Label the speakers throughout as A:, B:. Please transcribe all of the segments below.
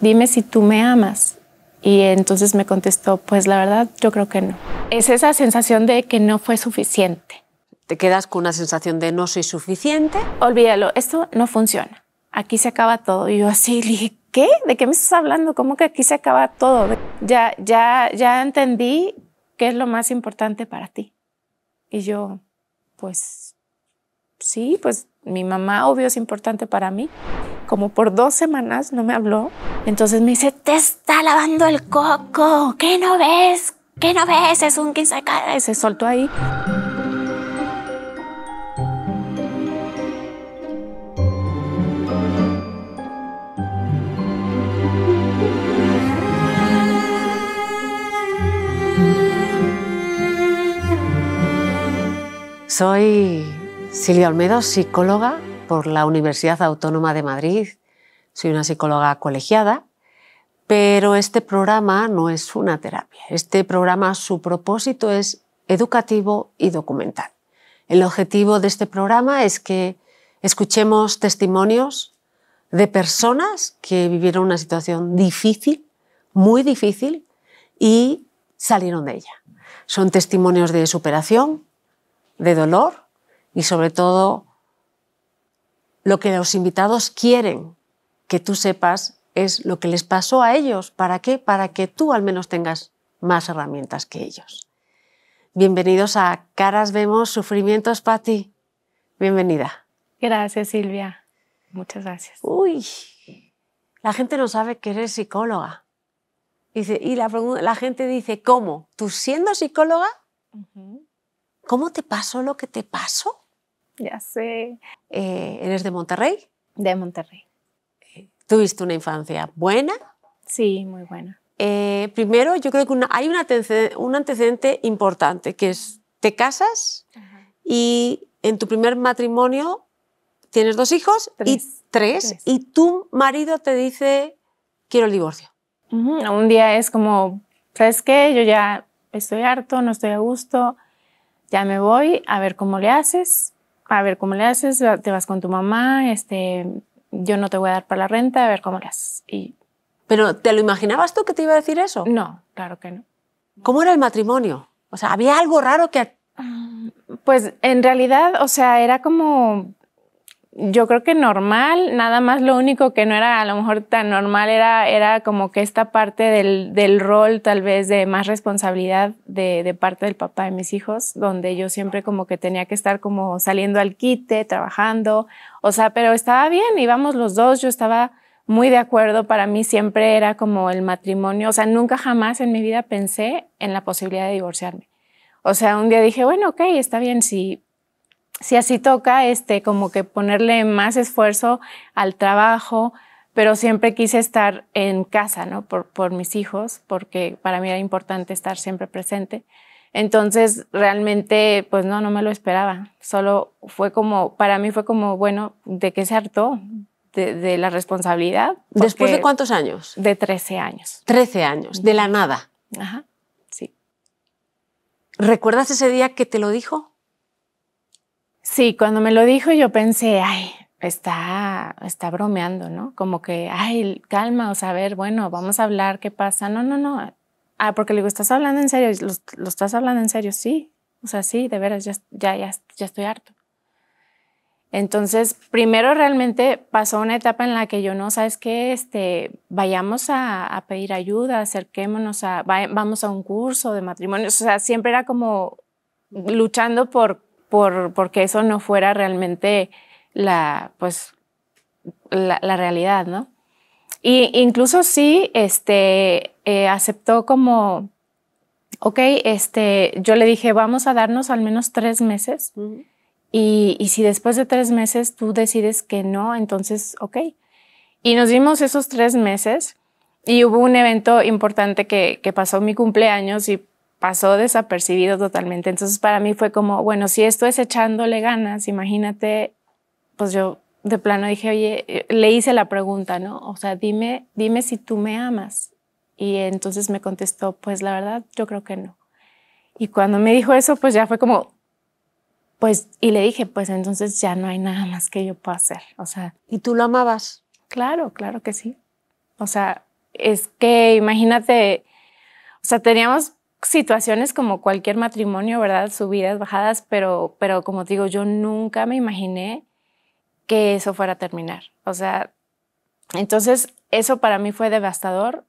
A: dime si tú me amas. Y entonces me contestó, pues la verdad, yo creo que no. Es esa sensación de que no fue suficiente.
B: Te quedas con una sensación de no soy suficiente.
A: Olvídalo, esto no funciona. Aquí se acaba todo. Y yo así le dije, ¿qué? ¿De qué me estás hablando? ¿Cómo que aquí se acaba todo? Ya, ya, ya entendí qué es lo más importante para ti. Y yo, pues sí, pues mi mamá obvio es importante para mí como por dos semanas no me habló. Entonces me dice, te está lavando el coco, ¿qué no ves? ¿Qué no ves? Es un 15 cara. Y se soltó ahí.
B: Soy Silvia Olmedo, psicóloga por la Universidad Autónoma de Madrid. Soy una psicóloga colegiada, pero este programa no es una terapia. Este programa, su propósito es educativo y documental. El objetivo de este programa es que escuchemos testimonios de personas que vivieron una situación difícil, muy difícil, y salieron de ella. Son testimonios de superación, de dolor y sobre todo lo que los invitados quieren que tú sepas es lo que les pasó a ellos. ¿Para qué? Para que tú al menos tengas más herramientas que ellos. Bienvenidos a Caras Vemos Sufrimientos, Patti. Bienvenida. Gracias, Silvia. Muchas gracias. Uy, la gente no sabe que eres psicóloga. y la, gente dice, ¿cómo? ¿Tú siendo psicóloga? ¿Cómo te pasó lo que te pasó? Ya sé. Eh, ¿Eres de Monterrey? De Monterrey. Eh, ¿Tuviste una infancia buena? Sí, muy buena. Eh, primero, yo creo que hay un antecedente, importante, que es, te casas y en tu primer matrimonio tienes dos hijos y tres, y tu marido te dice, quiero el divorcio.
A: Un día es como, ¿sabes qué? Yo ya estoy harto, no estoy a gusto, ya me voy, a ver cómo le haces a ver cómo le haces, te vas con tu mamá, este, yo no te voy a dar para la renta, a ver cómo le haces. Y...
B: ¿Pero te lo imaginabas tú que te iba a decir eso? No, claro que no. ¿Cómo era el matrimonio? O sea, ¿había algo raro que... Mm, pues en realidad, o sea, era como
A: yo creo que normal, nada más lo único que no era a lo mejor tan normal era, era como que esta parte del, del rol tal vez de más responsabilidad de, de, parte del papá de mis hijos, donde yo siempre como que tenía que estar como saliendo al quite, trabajando, o sea, pero estaba bien, íbamos los dos, yo estaba muy de acuerdo, para mí siempre era como el matrimonio, o sea, nunca jamás en mi vida pensé en la posibilidad de divorciarme. O sea, un día dije, bueno, ok, está bien, si si así toca, este, como que ponerle más esfuerzo al trabajo, pero siempre quise estar en casa, ¿no? Por, mis hijos, porque para mí era importante estar siempre presente. Entonces, realmente, pues no, no me lo esperaba. Solo fue como, para mí fue como, bueno, ¿de qué se hartó? De, de la responsabilidad. ¿Después de cuántos años?
B: De 13 años. 13 años, de la nada. Ajá, sí. ¿Recuerdas ese día que te lo dijo? Sí, cuando me lo dijo yo
A: pensé, ay, está, está bromeando, ¿no? Como que, ay, calma, o sea, a ver, bueno, vamos a hablar, ¿qué pasa? No, no, no. Ah, porque le digo, ¿estás hablando en serio? ¿Lo, estás hablando en serio? Sí, o sea, sí, de veras, ya, ya, ya, estoy harto. Entonces, primero realmente pasó una etapa en la que yo no, ¿sabes qué? Este, vayamos a, pedir ayuda, acerquémonos, a, vamos a un curso de matrimonio, O sea, siempre era como luchando por por, porque eso no fuera realmente la, pues, la, realidad, ¿no? Y incluso sí, este, eh, aceptó como, ok, este, yo le dije, vamos a darnos al menos tres meses. y, y, si después de tres meses tú decides que no, entonces, ok. Y nos dimos esos tres meses y hubo un evento importante que, que pasó mi cumpleaños y pasó desapercibido totalmente. Entonces para mí fue como, bueno, si esto es echándole ganas, imagínate, pues yo de plano dije, oye, eh, le hice la pregunta, ¿no? O sea, dime, dime si tú me amas. Y entonces me contestó, pues la verdad, yo creo que no. Y cuando me dijo eso, pues ya fue como, pues, y le dije, pues entonces ya no hay nada más que yo pueda hacer. O sea. ¿Y tú lo amabas? Claro, claro que sí. O sea, es que imagínate, o sea, teníamos situaciones como cualquier matrimonio, ¿verdad? Subidas, bajadas, pero, pero como digo, yo nunca me imaginé que eso fuera a terminar. O sea, entonces eso para mí fue devastador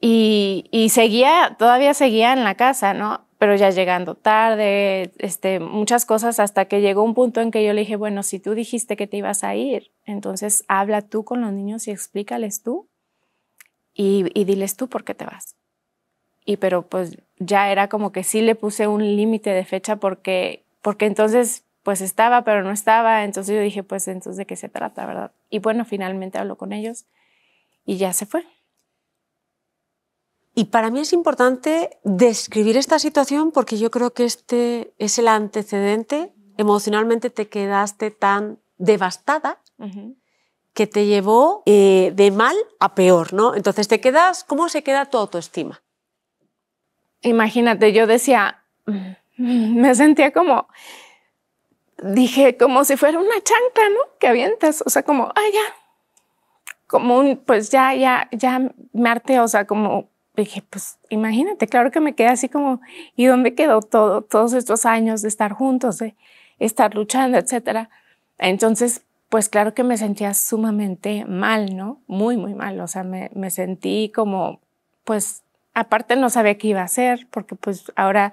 A: y, seguía, todavía seguía en la casa, ¿no? Pero ya llegando tarde, este, muchas cosas, hasta que llegó un punto en que yo le dije, bueno, si tú dijiste que te ibas a ir, entonces habla tú con los niños y explícales tú y diles tú por qué te vas y pero pues ya era como que sí le puse un límite de fecha porque, porque entonces pues estaba, pero no estaba, entonces yo dije, pues entonces de qué se trata, ¿verdad? Y bueno, finalmente habló con ellos y ya se fue.
B: Y para mí es importante describir esta situación porque yo creo que este es el antecedente. Emocionalmente te quedaste tan devastada que te llevó eh, de mal a peor, ¿no? Entonces te quedas, ¿cómo se queda tu autoestima? imagínate, yo decía,
A: mm, me sentía como, dije, como si fuera una chancla, ¿no? Que avientas, o sea, como, ay, ya, como un, pues ya, ya, ya me harté, o sea, como dije, pues imagínate, claro que me quedé así como, ¿y dónde quedó todo, todos estos años de estar juntos, de estar luchando, etcétera? Entonces, pues claro que me sentía sumamente mal, ¿no? Muy, muy mal, o sea, me, me sentí como, pues aparte no sabía qué iba a hacer, porque pues ahora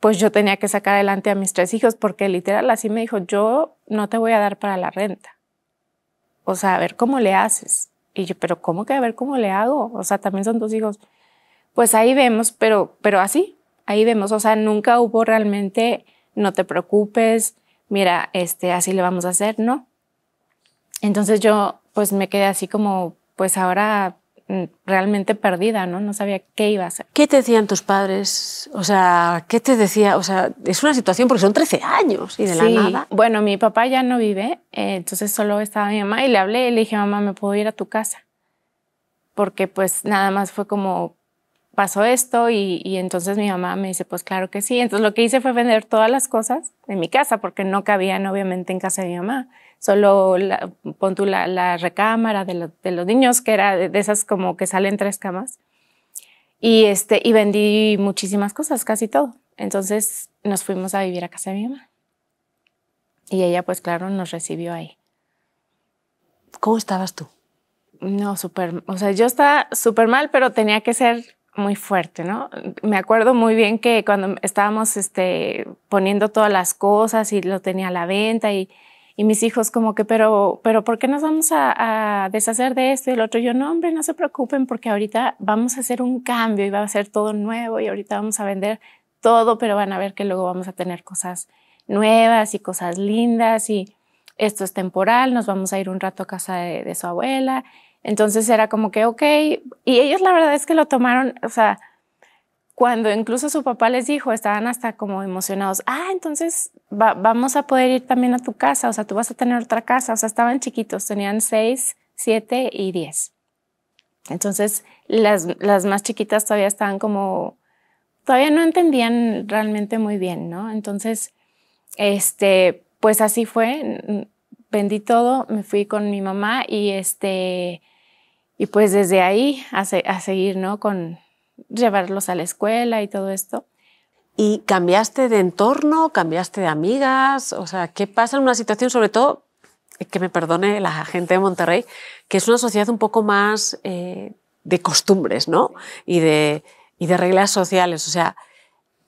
A: pues yo tenía que sacar adelante a mis tres hijos, porque literal así me dijo, yo no te voy a dar para la renta. O sea, a ver cómo le haces. Y yo, pero ¿cómo que a ver cómo le hago? O sea, también son dos hijos. Pues ahí vemos, pero, pero así, ahí vemos. O sea, nunca hubo realmente, no te preocupes, mira, este, así le vamos a hacer, ¿no? Entonces yo pues me quedé así como, pues ahora Mm, realmente perdida, ¿no? No sabía qué iba a hacer. ¿Qué te decían tus padres? O sea,
B: ¿qué te decía? O sea, es una situación porque son 13 años y de la nada.
A: Bueno, mi papá ya no vive, eh, entonces solo estaba mi mamá y le hablé y le dije, mamá, ¿me puedo ir a tu casa? Porque pues nada más fue como, pasó esto y, y entonces mi mamá me dice, pues claro que sí. Entonces lo que hice fue vender todas las cosas de mi casa porque no cabían obviamente en casa de mi mamá solo la, pon tú la, recámara de, los niños, que era de, esas como que salen tres camas. Y, este, y vendí muchísimas cosas, casi todo. Entonces nos fuimos a vivir a casa de mi mamá. Y ella, pues claro, nos recibió ahí.
B: ¿Cómo estabas tú?
A: No, súper, o sea, yo estaba súper mal, pero tenía que ser muy fuerte, ¿no? Me acuerdo muy bien que cuando estábamos este, poniendo todas las cosas y lo tenía a la venta y, y mis hijos como que, pero, pero ¿por qué nos vamos a, deshacer de esto y el otro? yo, no, hombre, no se preocupen porque ahorita vamos a hacer un cambio y va a ser todo nuevo y ahorita vamos a vender todo, pero van a ver que luego vamos a tener cosas nuevas y cosas lindas y esto es temporal, nos vamos a ir un rato a casa de, de su abuela. Entonces era como que, ok, y ellos la verdad es que lo tomaron, o sea, cuando incluso su papá les dijo, estaban hasta como emocionados, ah, entonces vamos a poder ir también a tu casa, o sea, tú vas a tener otra casa, o sea, estaban chiquitos, tenían seis, siete y diez. Entonces, las, más chiquitas todavía estaban como, todavía no entendían realmente muy bien, ¿no? Entonces, este, pues así fue, vendí todo, me fui con mi mamá y este, y pues desde ahí a, a seguir, ¿no? Con, llevarlos a la escuela y todo esto.
B: ¿Y cambiaste de entorno? ¿Cambiaste de amigas? O sea, ¿qué pasa en una situación, sobre todo, eh, que me perdone la gente de Monterrey, que es una sociedad un poco más eh, de costumbres, ¿no? Y de, y de reglas sociales. O sea,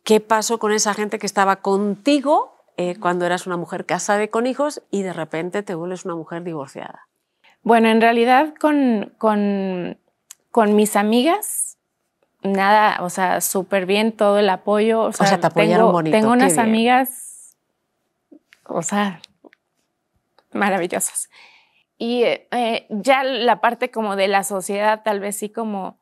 B: ¿qué pasó con esa gente que estaba contigo eh, cuando eras una mujer casada y con hijos y de repente te vuelves una mujer divorciada?
A: Bueno, en realidad con, con, con mis amigas nada, o sea, súper bien todo el apoyo. O sea, te apoyaron tengo, bonito. Tengo unas amigas, o sea, maravillosas. Y eh, eh, ya la parte como de la sociedad, tal vez sí como,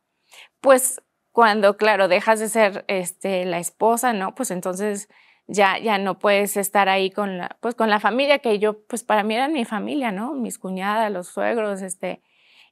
A: pues cuando, claro, dejas de ser este, la esposa, ¿no? Pues entonces ya, ya no puedes estar ahí con la, pues, con la familia que yo, pues para mí era mi familia, ¿no? Mis cuñadas, los suegros, este,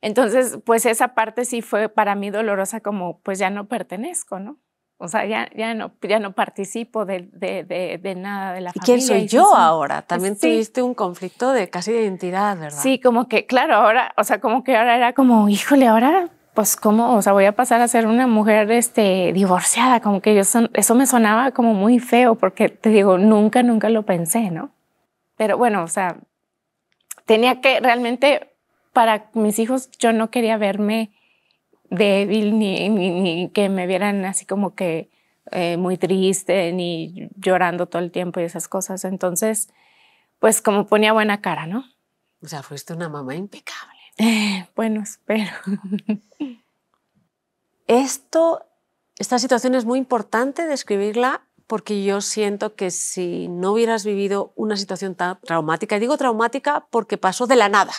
A: entonces, pues esa parte sí fue para mí dolorosa como, pues ya no pertenezco, ¿no? O sea, ya, ya, no, ya no participo de, de, de, nada de la familia. ¿Y ¿Quién soy yo pues, ahora? También tuviste
B: un conflicto
A: de casi de identidad, ¿verdad? Sí, como que, claro, ahora, o sea, como que ahora era como, híjole, ahora, pues, ¿cómo? O sea, voy a pasar a ser una mujer este, divorciada, como que yo son, eso me sonaba como muy feo, porque te digo, nunca, nunca lo pensé, ¿no? Pero bueno, o sea, tenía que realmente para mis hijos yo no quería verme débil ni, ni, que me vieran así como que eh, muy triste ni llorando todo el tiempo y esas cosas. Entonces, pues como ponía buena cara,
B: ¿no? O sea, fuiste una mamá impecable. bueno, espero. Esto, esta situación es muy importante describirla porque yo siento que si no hubieras vivido una situación tan traumática, y digo traumática porque pasó de la nada,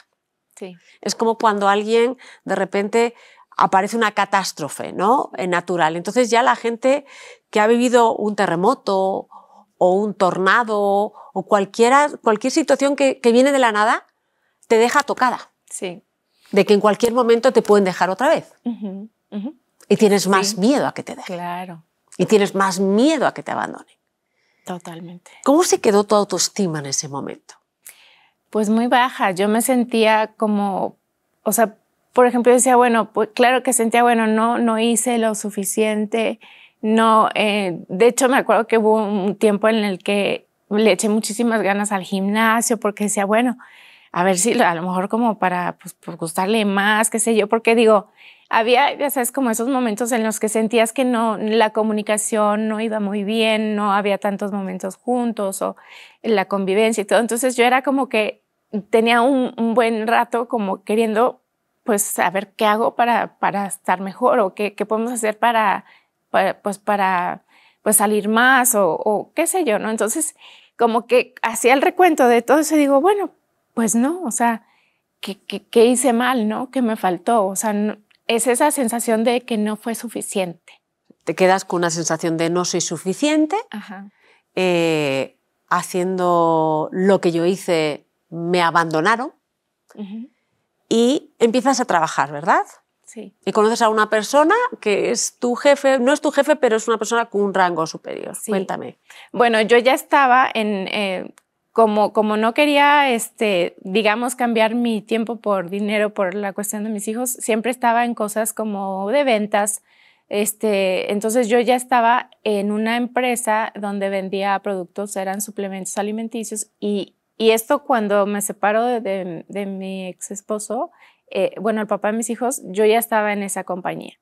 B: es como cuando alguien de repente aparece una catástrofe ¿no? Eh, natural. Entonces ya la gente que ha vivido un terremoto o un tornado o cualquier situación que, viene de la nada, te deja tocada. Sí. De que en cualquier momento te pueden dejar otra vez. Y tienes más miedo a que te dejen. Claro. Y tienes más miedo a que te abandonen.
A: Totalmente.
B: ¿Cómo se quedó tu autoestima en ese momento?
A: pues muy baja. Yo me sentía como, o sea, por ejemplo, decía, bueno, pues claro que sentía, bueno, no, no hice lo suficiente, no, eh, de hecho me acuerdo que hubo un tiempo en el que le eché muchísimas ganas al gimnasio porque decía, bueno, a ver si a lo mejor como para pues, gustarle más, qué sé yo, porque digo, había, ya sabes, como esos momentos en los que sentías que no, la comunicación no iba muy bien, no había tantos momentos juntos o la convivencia y todo. Entonces yo era como que tenía un, buen rato como queriendo pues saber qué hago para, para estar mejor o qué, podemos hacer para, pues para pues salir más o, qué sé yo, ¿no? Entonces, como que hacía el recuento de todo eso y digo, bueno, pues no, o sea, ¿qué, qué, hice mal, no? ¿Qué me faltó? O sea, es esa sensación de que no fue suficiente.
B: Te quedas con una sensación de no soy suficiente, eh, haciendo lo que yo hice me abandonaron y empiezas a trabajar, ¿verdad? Sí. Y conoces a una persona que es tu jefe, no es tu jefe, pero es una persona con un rango superior. Cuéntame.
A: Bueno, yo ya estaba en, eh, como, como no quería, este, digamos, cambiar mi tiempo por dinero, por la cuestión de mis hijos, siempre estaba en cosas como de ventas. Este, entonces yo ya estaba en una empresa donde vendía productos, eran suplementos alimenticios y y esto cuando me separo de, mi ex esposo, eh, bueno, el papá de mis hijos, yo ya estaba en esa compañía.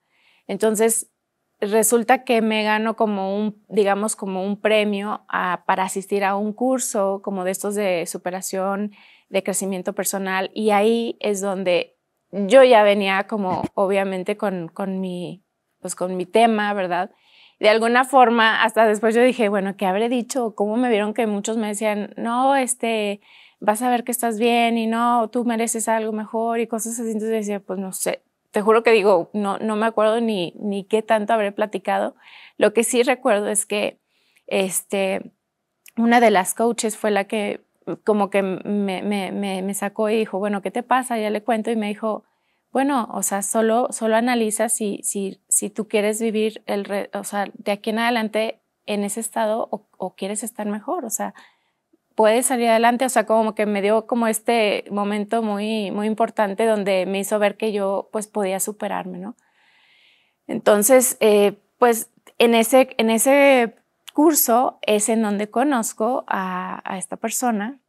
A: Entonces, resulta que me gano como un, digamos, como un premio para asistir a un curso como de estos de superación, de crecimiento personal. Y ahí es donde yo ya venía como, obviamente, con, mi, pues, con mi tema, ¿verdad? de alguna forma, hasta después yo dije, bueno, ¿qué habré dicho? ¿Cómo me vieron que muchos me decían, no, este, vas a ver que estás bien y no, tú mereces algo mejor y cosas así? Entonces decía, pues no sé, te juro que digo, no, no me acuerdo ni, ni qué tanto habré platicado. Lo que sí recuerdo es que este, una de las coaches fue la que como que me, me sacó y dijo, bueno, ¿qué te pasa? Ya le cuento y me dijo, bueno, o sea, solo, solo analiza si, si, si tú quieres vivir el de aquí en adelante en ese estado o, quieres estar mejor, o sea, puedes salir adelante, o sea, como que me dio como este momento muy, muy importante donde me hizo ver que yo pues podía superarme, ¿no? Entonces, eh, pues en ese, en ese curso es en donde conozco a esta persona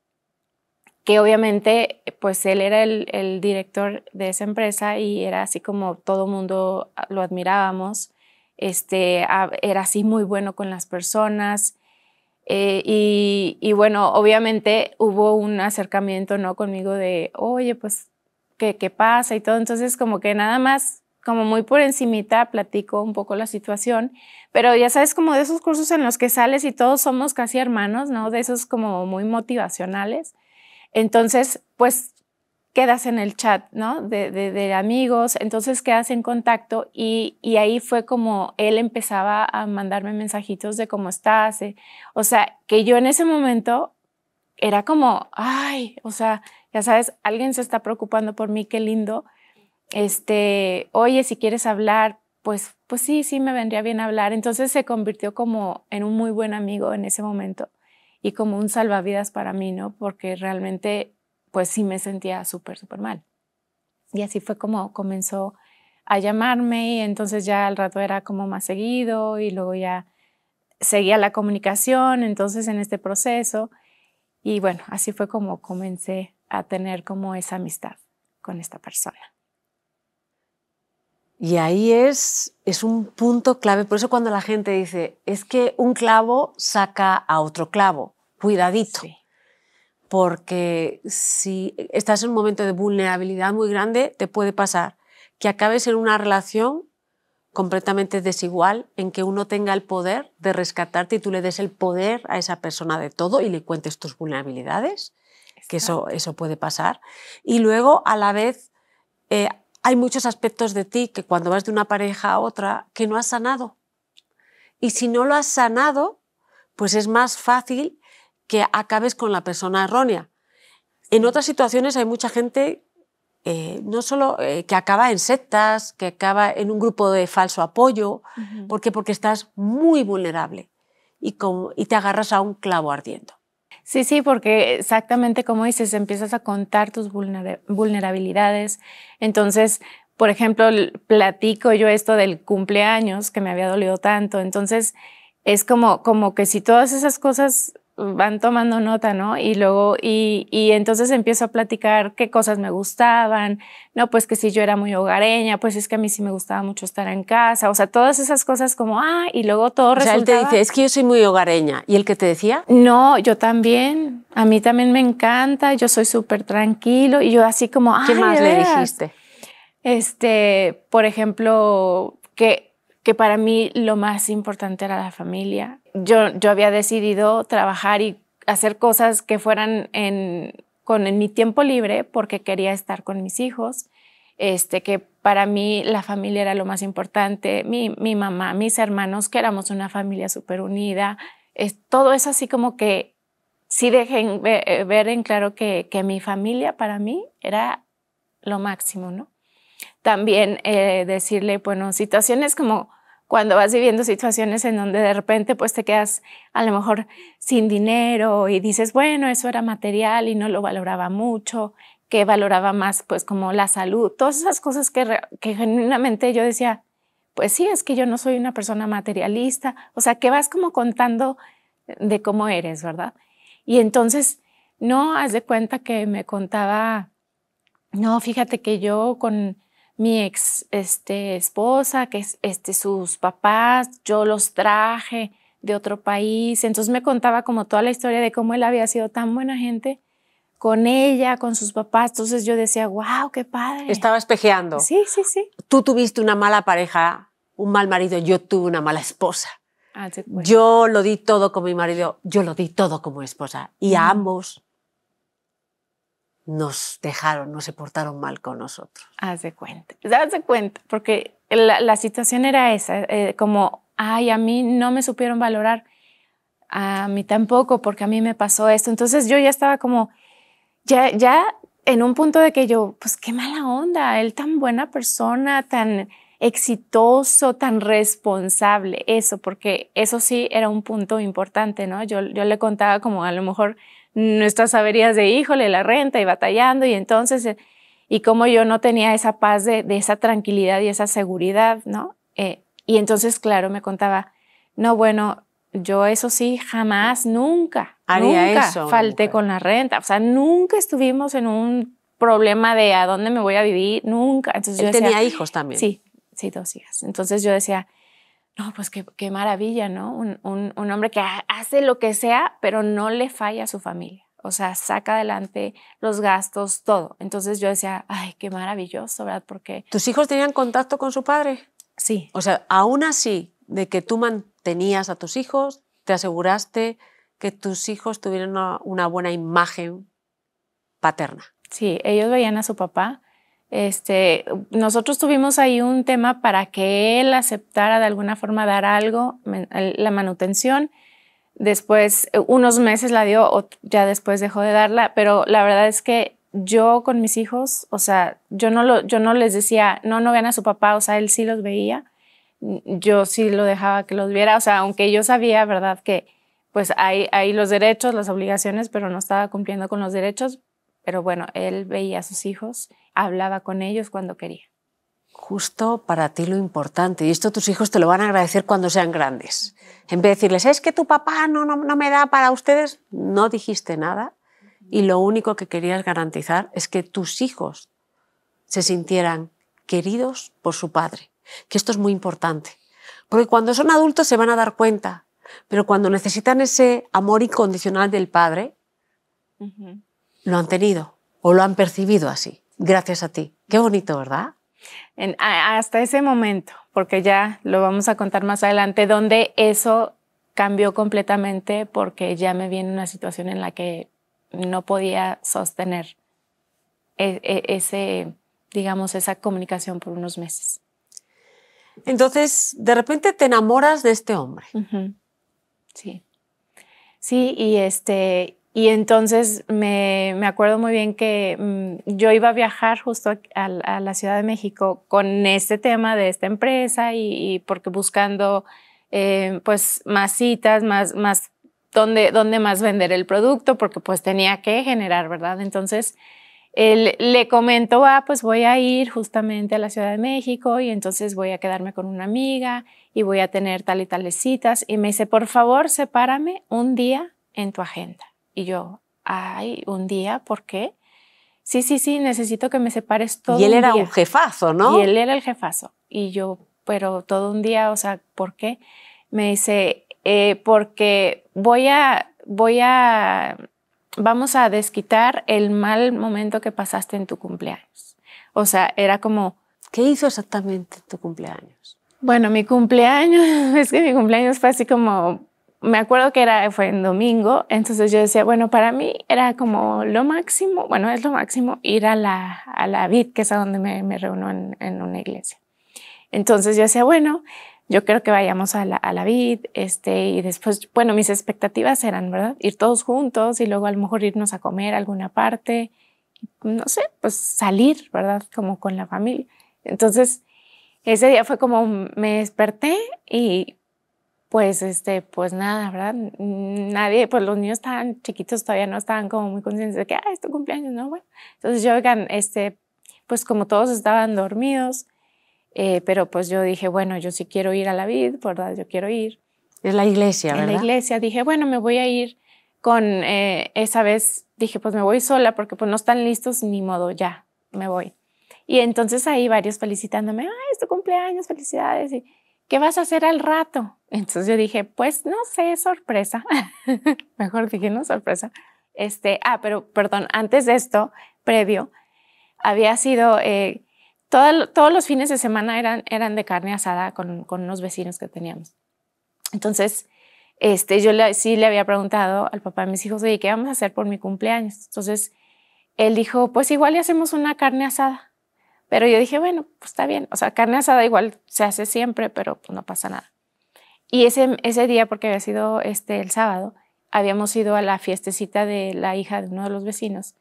A: que obviamente pues él era el, director de esa empresa y era así como todo mundo lo admirábamos, este, era así muy bueno con las personas eh, y, bueno, obviamente hubo un acercamiento ¿no? conmigo de, oye, pues, ¿qué, pasa? Y todo, entonces como que nada más como muy por encimita platico un poco la situación, pero ya sabes, como de esos cursos en los que sales y todos somos casi hermanos, ¿no? De esos como muy motivacionales. Entonces, pues quedas en el chat, ¿no? De, de, amigos, entonces quedas en contacto y, y, ahí fue como él empezaba a mandarme mensajitos de cómo estás. Eh. O sea, que yo en ese momento era como, ay, o sea, ya sabes, alguien se está preocupando por mí, qué lindo. Este, oye, si quieres hablar, pues, pues sí, sí, me vendría bien hablar. Entonces se convirtió como en un muy buen amigo en ese momento y como un salvavidas para mí, ¿no? Porque realmente, pues sí me sentía súper, súper mal. Y así fue como comenzó a llamarme y entonces ya al rato era como más seguido y luego ya seguía la comunicación, entonces en este proceso. Y bueno, así fue como comencé a tener como esa amistad con esta persona.
B: Y ahí es, es un punto clave. Por eso cuando la gente dice, es que un clavo saca a otro clavo, cuidadito. Porque si estás en un momento de vulnerabilidad muy grande, te puede pasar que acabes en una relación completamente desigual en que uno tenga el poder de rescatarte y tú le des el poder a esa persona de todo y le cuentes tus vulnerabilidades, que eso, eso puede pasar. Y luego, a la vez, eh, hay muchos aspectos de ti que cuando vas de una pareja a otra que no has sanado. Y si no lo has sanado, pues es más fácil que acabes con la persona errónea. En otras situaciones hay mucha gente, eh, no solo eh, que acaba en sectas, que acaba en un grupo de falso apoyo, porque porque estás muy vulnerable y, y te agarras a un clavo ardiendo. Sí, sí, porque exactamente como dices, empiezas a
A: contar tus vulnerabilidades. Entonces, por ejemplo, platico yo esto del cumpleaños que me había dolido tanto. Entonces, es como, como que si todas esas cosas van tomando nota, ¿no? Y luego, y, entonces empiezo a platicar qué cosas me gustaban, no, pues que si yo era muy hogareña, pues es que a mí sí me gustaba mucho estar en casa, o sea, todas esas cosas como, ah, y luego todo o sea, él te dice, es que yo soy muy hogareña, ¿y el que te decía? No, yo también, a mí también me encanta, yo soy súper tranquilo, y yo así como, ¿Qué más le dijiste? Este, por ejemplo, que, que para mí lo más importante era la familia, yo, había decidido trabajar y hacer cosas que fueran en, con, mi tiempo libre porque quería estar con mis hijos, este, que para mí la familia era lo más importante, mi, mi mamá, mis hermanos, que éramos una familia súper unida, es, todo es así como que sí dejen eh, ver, en claro que, mi familia para mí era lo máximo, ¿no? También eh, decirle, bueno, situaciones como cuando vas viviendo situaciones en donde de repente pues te quedas a lo mejor sin dinero y dices, bueno, eso era material y no lo valoraba mucho, que valoraba más pues como la salud, todas esas cosas que, que genuinamente yo decía, pues sí, es que yo no soy una persona materialista, o sea, que vas como contando de cómo eres, ¿verdad? Y entonces, no, haz de cuenta que me contaba, no, fíjate que yo con mi ex este, esposa, que es, este, sus papás, yo los traje de otro país. Entonces me contaba como toda la historia de cómo él había sido tan buena gente con ella, con sus papás. Entonces yo decía, wow, qué padre.
B: Estaba espejeando. Sí, sí, sí. Tú tuviste una mala pareja, un mal marido, yo tuve una mala esposa. Yo lo di todo con mi marido, yo lo di todo como esposa. Y a ambos nos dejaron, no se portaron mal con nosotros.
A: Haz de cuenta, haz de cuenta, porque la, situación era esa, eh, como, ay, a mí no me supieron valorar, a mí tampoco, porque a mí me pasó esto. Entonces yo ya estaba como, ya, ya en un punto de que yo, pues qué mala onda, él tan buena persona, tan exitoso, tan responsable, eso, porque eso sí era un punto importante, ¿no? Yo, yo le contaba como a lo mejor nuestras averías de híjole, la renta y batallando y entonces, eh, y como yo no tenía esa paz de, de esa tranquilidad y esa seguridad, ¿no? Eh, y entonces, claro, me contaba, no, bueno, yo eso sí, jamás, nunca, nunca falté con la renta, o sea, nunca estuvimos en un problema de a dónde me voy a vivir, nunca. Entonces, yo tenía hijos también. Sí, sí, dos hijas. Entonces yo decía, no, pues qué, maravilla, ¿no? Un, hombre que hace lo que sea, pero no le falla a su familia. O sea, saca adelante los gastos, todo.
B: Entonces yo decía, ay, qué maravilloso, ¿verdad? Porque... ¿Tus hijos tenían contacto con su padre? Sí. O sea, aún así, de que tú mantenías a tus hijos, te aseguraste que tus hijos tuvieran una, una buena imagen paterna.
A: Sí, ellos veían a su papá este, nosotros tuvimos ahí un tema para que él aceptara de alguna forma dar algo, la manutención. Después, unos meses la dio, ya después dejó de darla, pero la verdad es que yo con mis hijos, o sea, yo no, yo no les decía, no, no vean a su papá, o sea, él sí los veía, yo sí lo dejaba que los viera, o sea, aunque yo sabía, ¿verdad?, que pues hay, hay los derechos, las obligaciones, pero no estaba cumpliendo con los derechos, pero bueno, él veía a sus hijos, hablaba con ellos cuando quería.
B: Justo para ti lo importante, y esto tus hijos te lo van a agradecer cuando sean grandes. En vez de decirles, es que tu papá no, no, me da para ustedes, no dijiste nada y lo único que querías garantizar es que tus hijos se sintieran queridos por su padre, que esto es muy importante, porque cuando son adultos se van a dar cuenta, pero cuando necesitan ese amor incondicional del padre, lo han tenido o lo han percibido así, gracias a ti. Qué bonito, ¿verdad?
A: hasta ese momento, porque ya lo vamos a contar más adelante, donde eso cambió completamente porque ya me viene una situación en la que no podía sostener
B: e, e, ese,
A: digamos, esa comunicación por unos meses.
B: Entonces, de repente te enamoras de
A: este hombre. Sí. Sí, y este, y entonces me, me acuerdo muy bien que mm, yo iba a viajar justo a, la Ciudad de México con este tema de esta empresa y, porque buscando eh, pues más citas, más, más dónde, dónde más vender el producto, porque pues tenía que generar, ¿verdad? Entonces él, le comento, ah, pues voy a ir justamente a la Ciudad de México y entonces voy a quedarme con una amiga y voy a tener tal y tales citas. Y me dice, por favor, sepárame un día en tu agenda. Y yo, ay, un día, ¿por qué? Sí, sí, sí, necesito que me separes todo. Y él era un
B: jefazo, ¿no? Y él era
A: el jefazo. Y yo, pero todo un día, o sea, ¿por qué? Me dice, eh, porque voy a, voy a, vamos a desquitar el mal momento que pasaste en tu cumpleaños. O sea, era como... ¿Qué hizo exactamente tu
B: cumpleaños?
A: Bueno, mi cumpleaños, es que mi cumpleaños fue así como me acuerdo que era, fue en domingo, entonces yo decía, bueno, para mí era como lo máximo, bueno, es lo máximo ir a la, vid, que es a donde me, me reúno en, una iglesia. Entonces yo decía, bueno, yo creo que vayamos a la, a la este, y después, bueno, mis expectativas eran, ¿verdad? Ir todos juntos y luego a lo mejor irnos a comer a alguna parte, no sé, pues salir, ¿verdad? Como con la familia. Entonces, ese día fue como me desperté y pues este, pues nada, ¿verdad? Nadie, pues los niños estaban chiquitos, todavía no estaban como muy conscientes de que, ah, es tu cumpleaños, ¿no? Bueno, entonces yo, oigan, este, pues como todos estaban dormidos, eh, pero pues yo dije, bueno, yo sí quiero ir a la vid, ¿verdad? Yo quiero ir.
B: Es la iglesia, ¿verdad? En la
A: iglesia. Dije, bueno, me voy a ir con, eh, esa vez dije, pues me voy sola porque pues no están listos, ni modo, ya, me voy. Y entonces ahí varios felicitándome, ah, esto tu cumpleaños, felicidades. Y, ¿qué vas a hacer al rato? Entonces yo dije, pues no sé, sorpresa. Mejor dije, no sorpresa. Este, ah, pero perdón, antes de esto, previo, había sido, eh, todo, todos los fines de semana eran, eran de carne asada con, unos vecinos que teníamos. Entonces, este, yo le, sí le había preguntado al papá de mis hijos, oye, ¿qué vamos a hacer por mi cumpleaños? Entonces, él dijo, pues igual le hacemos una carne asada. Pero yo dije, bueno, pues está bien. O sea, carne asada igual se hace siempre, pero pues no pasa nada. Y ese, ese día, porque había sido este, el sábado, habíamos ido a la fiestecita de la hija de uno de los vecinos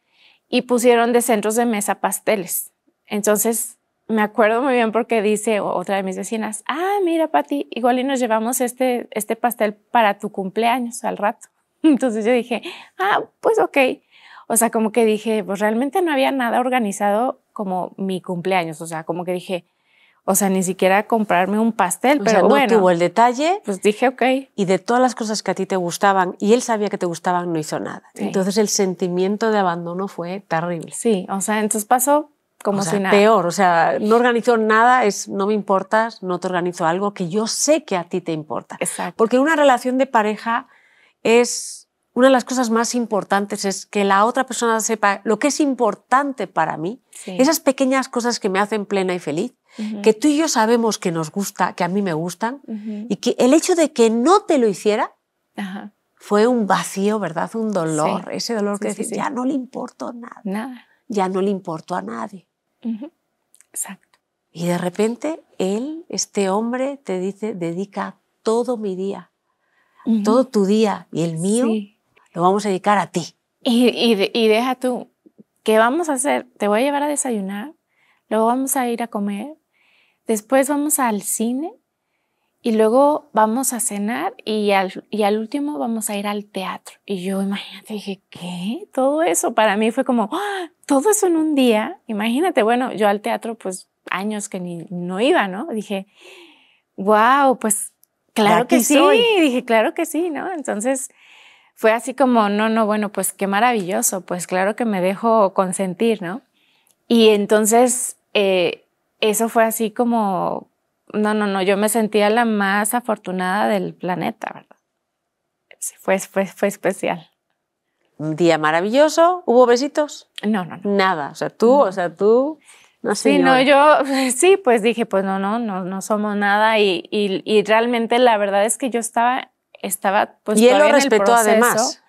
A: y pusieron de centros de mesa pasteles. Entonces, me acuerdo muy bien porque dice otra de mis vecinas, ah, mira, Pati, igual y nos llevamos este, este pastel para tu cumpleaños al rato. Entonces yo dije, ah, pues ok. O sea, como que dije, pues realmente no había nada organizado como mi cumpleaños, o sea, como que dije, o sea, ni siquiera
B: comprarme un pastel, pero sea, no bueno. tuvo el detalle. Pues dije, ok. Y de todas las cosas que a ti te gustaban y él sabía que te gustaban, no hizo nada. Entonces el sentimiento de abandono fue terrible. Sí, o sea, entonces pasó como o si nada. Peor, o sea, no organizó nada, es no me importas, no te organizo algo que yo sé que a ti te importa. Exacto. Porque una relación de pareja es una de las cosas más importantes es que la otra persona sepa lo que es importante para mí, esas pequeñas cosas que me hacen plena y feliz, que tú y yo sabemos que nos gusta, que a mí me gustan, y que el hecho de que no te lo hiciera fue un vacío, ¿verdad? Un dolor, ese dolor que decir, ya no le importó nada, ya no le importó a nadie. Exacto. Y de repente él, este hombre, te dice, dedica todo mi día, todo tu día y el mío lo vamos a dedicar a ti. Y, deja tú, ¿qué vamos
A: a hacer? Te voy a llevar a desayunar, luego vamos a ir a comer, después vamos al cine y luego vamos a cenar y al, y al último vamos a ir al teatro. Y yo, imagínate, dije, ¿qué? Todo eso para mí fue como, ¡Ah! todo eso en un día. Imagínate, bueno, yo al teatro pues años que no iba, ¿no? Dije, wow, pues claro que sí, dije, claro que sí, ¿no? Entonces fue así como, no, no, bueno, pues qué maravilloso, pues claro que me dejo consentir, ¿no? Y entonces eh, eso fue así como, no, no, no, yo me sentía la más afortunada del planeta, ¿verdad? Fue,
B: fue, fue especial. Un día maravilloso, ¿hubo besitos? No, no, Nada, o sea, tú, o sea, tú... No, sí, no, yo
A: sí, pues dije, pues no, no, no, no somos nada y realmente la verdad es que yo estaba estaba pues... Y él lo respetó además.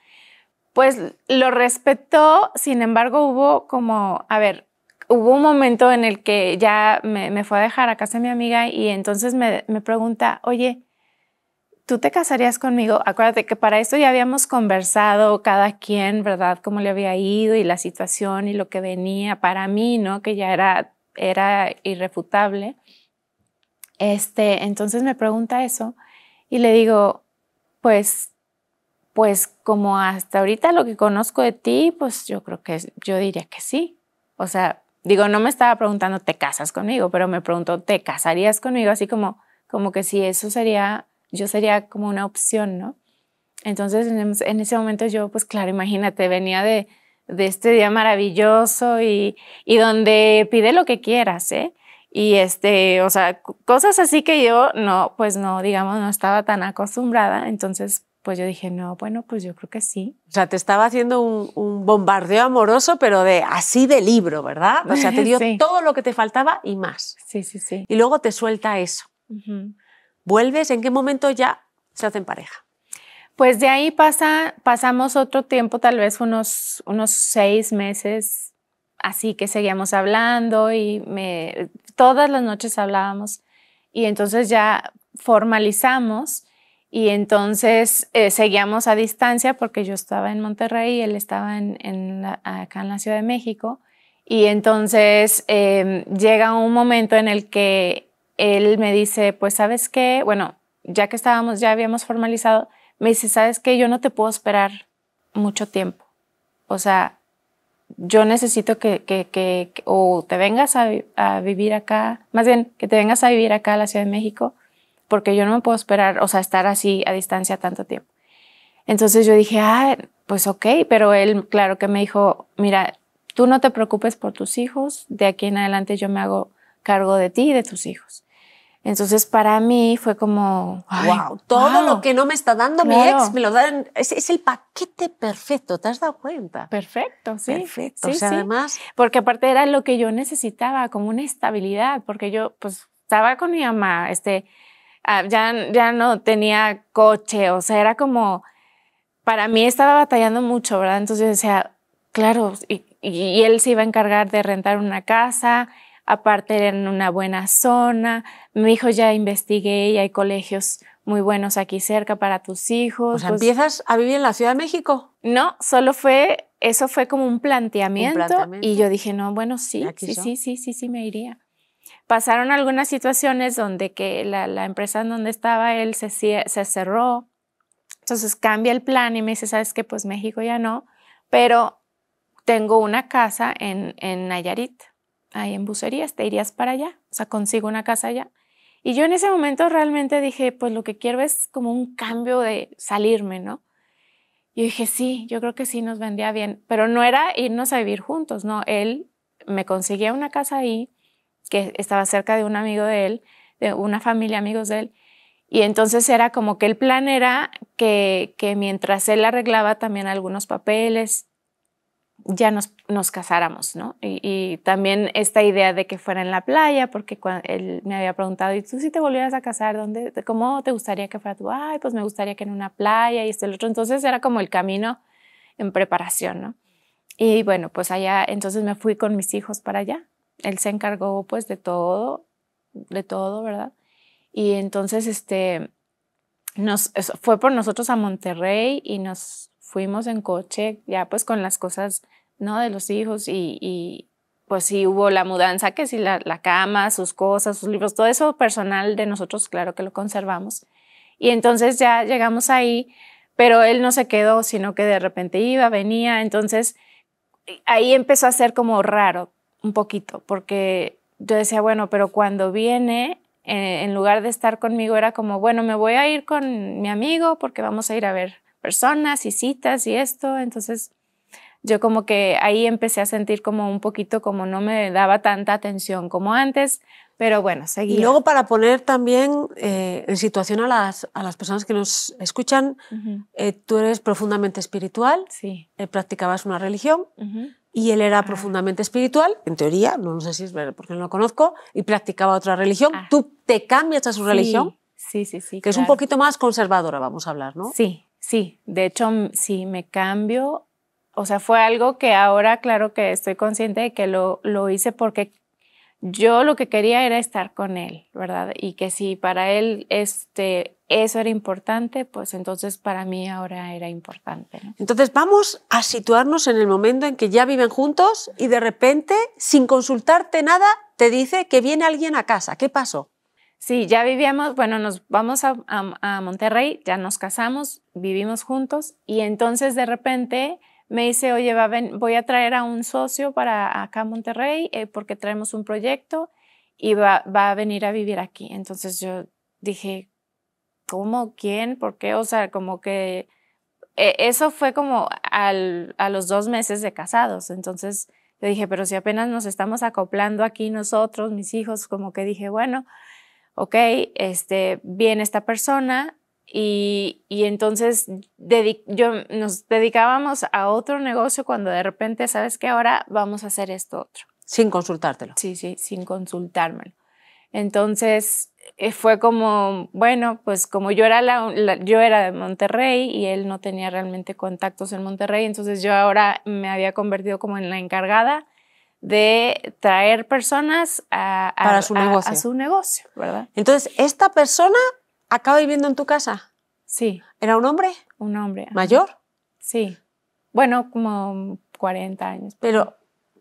A: Pues lo respetó, sin embargo hubo como, a ver, hubo un momento en el que ya me, fue a dejar a casa mi amiga y entonces me, pregunta, oye, ¿tú te casarías conmigo? Acuérdate que para esto ya habíamos conversado cada quien, ¿verdad? Cómo le había ido y la situación y lo que venía para mí, ¿no? Que ya era, era irrefutable. Este, entonces me pregunta eso y le digo, pues, pues como hasta ahorita lo que conozco de ti, pues yo creo que yo diría que sí. O sea, digo, no me estaba preguntando, ¿te casas conmigo? Pero me preguntó, ¿te casarías conmigo? Así como, como que si eso sería, yo sería como una opción, ¿no? Entonces en, em, ese momento yo, pues claro, imagínate, venía de, este día maravilloso y donde pide lo que quieras, ¿eh? y este, o sea, cosas así que yo no, pues no, digamos, no estaba tan acostumbrada, entonces pues yo dije, no, bueno, pues yo creo que sí.
B: O sea, te estaba haciendo un, un bombardeo amoroso, pero de así de libro, ¿verdad? O sea, te dio todo lo que te faltaba y más. Sí, sí, sí. Y luego te suelta eso. ¿Vuelves? ¿En qué momento ya se hacen pareja?
A: Pues de ahí pasa, pasamos otro tiempo, tal vez unos, unos seis meses, así que seguíamos hablando y me todas las noches hablábamos y entonces ya formalizamos y entonces eh, seguíamos a distancia porque yo estaba en Monterrey, y él estaba en, acá en la Ciudad de México y entonces em, llega un momento en el que él me dice, pues sabes qué, bueno, ya que estábamos, ya habíamos formalizado, me dice, sabes qué, yo no te puedo esperar mucho tiempo. O sea, yo necesito que, que, que, o te vengas a, a, vivir acá, más bien que te vengas a vivir acá a la Ciudad de México, porque yo no me puedo esperar, o sea, estar así a distancia tanto tiempo. Entonces yo dije, ah, pues ok, pero él, claro que me dijo, mira, tú no te preocupes por tus hijos, de aquí en adelante yo me hago cargo de ti y de tus hijos. Entonces para mí fue como, wow, todo
B: lo que no me está dando mi ex me lo dan, es, el paquete perfecto, ¿te has dado cuenta? Perfecto, sí. Perfecto, o sea, además.
A: Porque aparte era lo que yo necesitaba, como una estabilidad, porque yo pues estaba con mi mamá, este, ah, ya, no tenía coche, o sea, era como, para mí estaba batallando mucho, ¿verdad? Entonces yo decía, claro, y él se iba a encargar de rentar una casa aparte en una buena zona. mi hijo ya investigué y hay colegios muy buenos aquí cerca para tus hijos. O sea, pues ¿empiezas a vivir en la Ciudad de México? No, solo fue, eso fue como un planteamiento, y yo dije, no, bueno, sí, sí, sí, sí, sí, sí, me iría. Pasaron algunas situaciones donde que la, empresa en donde estaba él se, se cerró, entonces cambia el plan y me dice, ¿sabes qué? Pues México ya no, pero tengo una casa en, en Nayarit ahí en Bucerías, te irías para allá, o sea, consigo una casa allá. Y yo en ese momento realmente dije, pues lo que quiero es como un cambio de salirme, ¿no? Y dije, sí, yo creo que sí nos vendría bien, pero no era irnos a vivir juntos, no, él me conseguía una casa ahí, que estaba cerca de un amigo de él, de una familia, amigos de él, y entonces era como que el plan era que, que mientras él arreglaba también algunos papeles ya nos, nos casáramos, ¿no? Y, también esta idea de que fuera en la playa, porque cuando él me había preguntado, ¿y tú si te volvieras a casar, ¿dónde, cómo te gustaría que fuera tú? Ay, pues me gustaría que en una playa y esto y otro. Entonces era como el camino en preparación, ¿no? Y bueno, pues allá, entonces me fui con mis hijos para allá. Él se encargó pues de todo, de todo, ¿verdad? Y entonces, este, nos, fue por nosotros a Monterrey y nos fuimos en coche, ya pues con las cosas ¿no? De los hijos y, pues sí hubo la mudanza, que sí, la, cama, sus cosas, sus libros, todo eso personal de nosotros, claro que lo conservamos. Y entonces ya llegamos ahí, pero él no se quedó, sino que de repente iba, venía, entonces eh, ahí empezó a ser como raro un poquito, porque yo decía, bueno, pero cuando viene, eh, en lugar de estar conmigo, era como, bueno, me voy a ir con mi amigo porque vamos a ir a ver personas y citas y esto, entonces yo como que ahí empecé a sentir como un poquito como no me daba tanta atención como antes, pero bueno, seguí. Y luego
B: para poner también eh, en situación a las, a las, personas que nos escuchan, eh, tú eres profundamente espiritual, sí. Eh, practicabas una religión. Y él era ah. profundamente espiritual, en teoría, no, sé si es verdad porque no lo conozco, y practicaba otra religión. Ah. Tú te cambias a su religión.
A: Sí, sí, sí. Que es un
B: poquito más conservadora, vamos a hablar, ¿no? Sí, sí. De
A: hecho, si me cambio o sea, fue algo que ahora, claro que estoy consciente de que lo, lo hice porque yo lo que quería era estar con él, ¿verdad? Y que si para él este, eso era importante, pues entonces para mí ahora era
B: importante. Entonces vamos a situarnos en el momento en que ya viven juntos y de repente, sin consultarte nada, te dice que viene alguien a casa. ¿Qué pasó? Sí, ya
A: vivíamos, bueno, nos vamos a, a, a Monterrey, ya nos casamos, vivimos juntos y entonces de repente me dice, oye, voy a traer a un socio para acá a Monterrey eh, porque traemos un proyecto y va, a venir a vivir aquí. Entonces yo dije, ¿cómo? ¿Quién? ¿Por qué? O sea, como que e, eso fue como a los dos meses de casados. Entonces yo dije, pero si apenas nos estamos acoplando aquí nosotros, mis hijos, como que dije, bueno, ok, este, viene esta persona, y, entonces yo, nos dedicábamos a otro negocio cuando de repente, ¿sabes qué? Ahora vamos a hacer esto otro. Sin consultártelo. Sí, sí, sin consultármelo. Entonces eh, fue como, bueno, pues como yo era, la, yo era de Monterrey y él no tenía realmente contactos en Monterrey, entonces yo ahora me había convertido como en la encargada
B: de traer personas a, su, negocio. a su negocio, ¿verdad? Entonces, esta persona acaba viviendo en tu casa. Sí. ¿Era un hombre? Un hombre. ¿Mayor? Sí. Bueno, como 40 años. Pero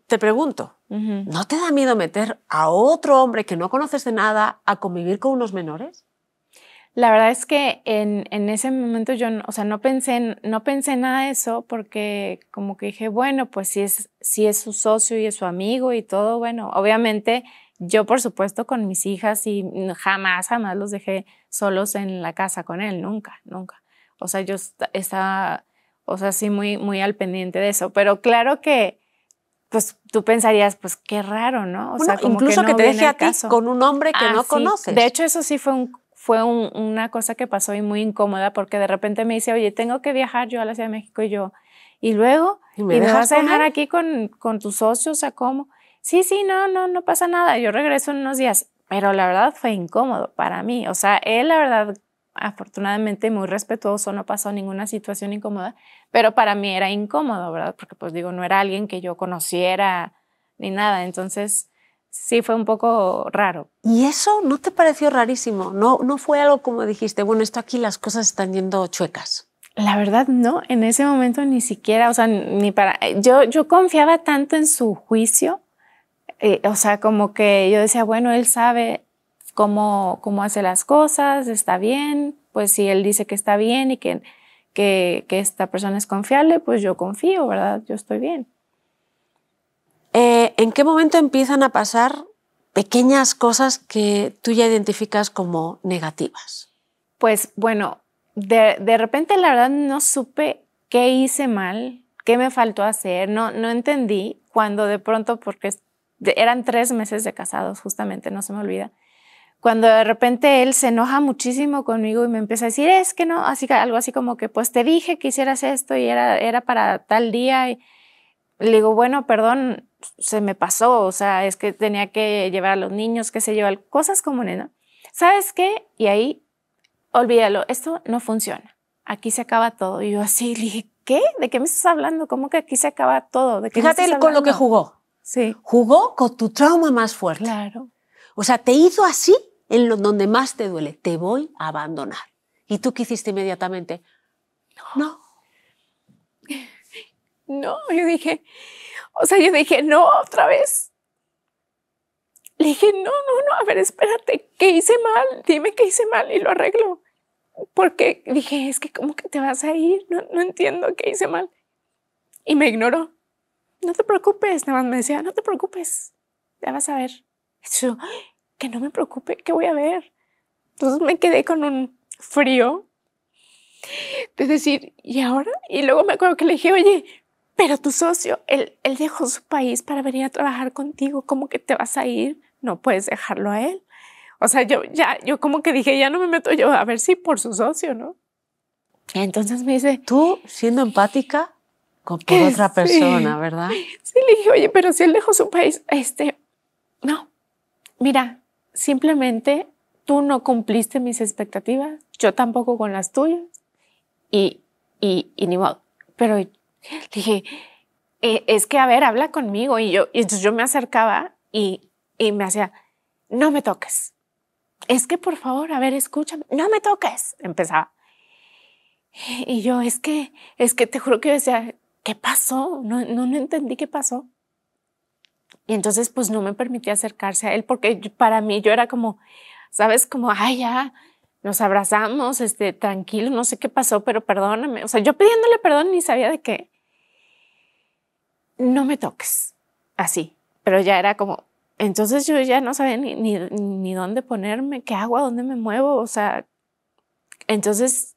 B: te pregunto, ¿no te da miedo meter a otro hombre que no conoces de nada a convivir con unos menores?
A: La verdad es que en, en ese momento yo, o sea, no pensé, no pensé nada de eso porque como que dije, bueno, pues si es, si es su socio y es su amigo y todo, bueno, obviamente yo por supuesto con mis hijas y jamás, jamás los dejé solos en la casa con él, nunca, nunca. O sea, yo estaba, o sea, sí, muy, muy al pendiente de eso. Pero claro que, pues tú pensarías, pues qué raro, ¿no? O sea, incluso que, te deje a ti con un hombre que ah, no conoces. De hecho, eso sí fue fue una cosa que pasó y muy incómoda porque de repente me dice, oye, tengo que viajar yo a la Ciudad de México y yo, y luego, ¿y me, a dejar aquí con, con tus socios? O sea, ¿cómo? Sí, sí, no, no, no pasa nada. Yo regreso en unos días. Pero la verdad fue incómodo para mí. O sea, él la verdad, afortunadamente muy respetuoso, no pasó ninguna situación incómoda, pero para mí era incómodo, ¿verdad? Porque pues digo, no era alguien que yo conociera ni nada. Entonces, sí fue un poco raro.
B: ¿Y eso no te pareció rarísimo? ¿No, no fue algo como dijiste, bueno, esto aquí las cosas están yendo chuecas?
A: La verdad no, en ese momento ni siquiera, o sea, ni para yo yo confiaba tanto en su juicio eh, o sea, como que yo decía, bueno, él sabe cómo, cómo hace las cosas, está bien, pues si él dice que está bien y que, que, esta persona es confiable, pues yo confío, ¿verdad? Yo estoy bien. Eh,
B: ¿En qué momento empiezan a pasar pequeñas cosas que tú ya identificas como negativas? Pues bueno,
A: de, repente la verdad no supe qué hice mal, qué me faltó hacer, no, no entendí cuando de pronto, porque eran tres meses de casados, justamente, no se me olvida. Cuando de repente él se enoja muchísimo conmigo y me empieza a decir, es que no, así, algo así como que, pues te dije que hicieras esto y era, era para tal día. Y le digo, bueno, perdón, se me pasó, o sea, es que tenía que llevar a los niños, que se yo, cosas como, nena ¿Sabes qué? Y ahí, olvídalo, esto no funciona, aquí se acaba todo. Y yo así le dije, ¿qué? ¿De qué me estás hablando? ¿Cómo que aquí se acaba todo? ¿De qué Fíjate con lo que
B: jugó. Jugó con tu trauma más fuerte. Claro. O sea, te hizo así en donde más te duele. Te voy a abandonar. ¿Y tú qué hiciste inmediatamente? No.
A: No, no yo dije, o sea, yo dije, no, otra vez. Le dije, no, no, no, a ver, espérate, ¿qué hice mal? Dime qué hice mal y lo arreglo. Porque dije, es que, ¿cómo que te vas a ir? No, no entiendo qué hice mal. Y me ignoró no te preocupes, nada más me decía, no te preocupes, ya vas a ver. eso yo, que no me preocupe, que voy a ver. Entonces me quedé con un frío de decir, ¿y ahora? Y luego me acuerdo que le dije, oye, pero tu socio, él, él dejó su país para venir a trabajar contigo, ¿cómo que te vas a ir? No puedes dejarlo a él. O sea, yo ya, yo como que dije, ya no me meto yo, a ver si por su socio, ¿no? Entonces me dice, tú
B: siendo empática,
A: con por otra persona, ¿verdad? Sí, le dije, oye, pero si él dejó su país, este, no, mira, simplemente tú no cumpliste mis expectativas, yo tampoco con las tuyas, y, y, y ni modo. Pero le dije, eh, es que, a ver, habla conmigo, y yo, y entonces yo me acercaba y, me hacía, no me toques. Es que, por favor, a ver, escúchame, no me toques, empezaba. Y yo, es que, es que te juro que yo decía, ¿qué pasó? No, no, no entendí qué pasó. Y entonces, pues no me permití acercarse a él porque para mí yo era como, ¿sabes? Como, ay, ya, nos abrazamos, este, tranquilo, no sé qué pasó, pero perdóname. O sea, yo pidiéndole perdón ni sabía de qué. No me toques, así. Pero ya era como, entonces yo ya no sabía ni, dónde ponerme, qué hago, dónde me muevo, o sea. Entonces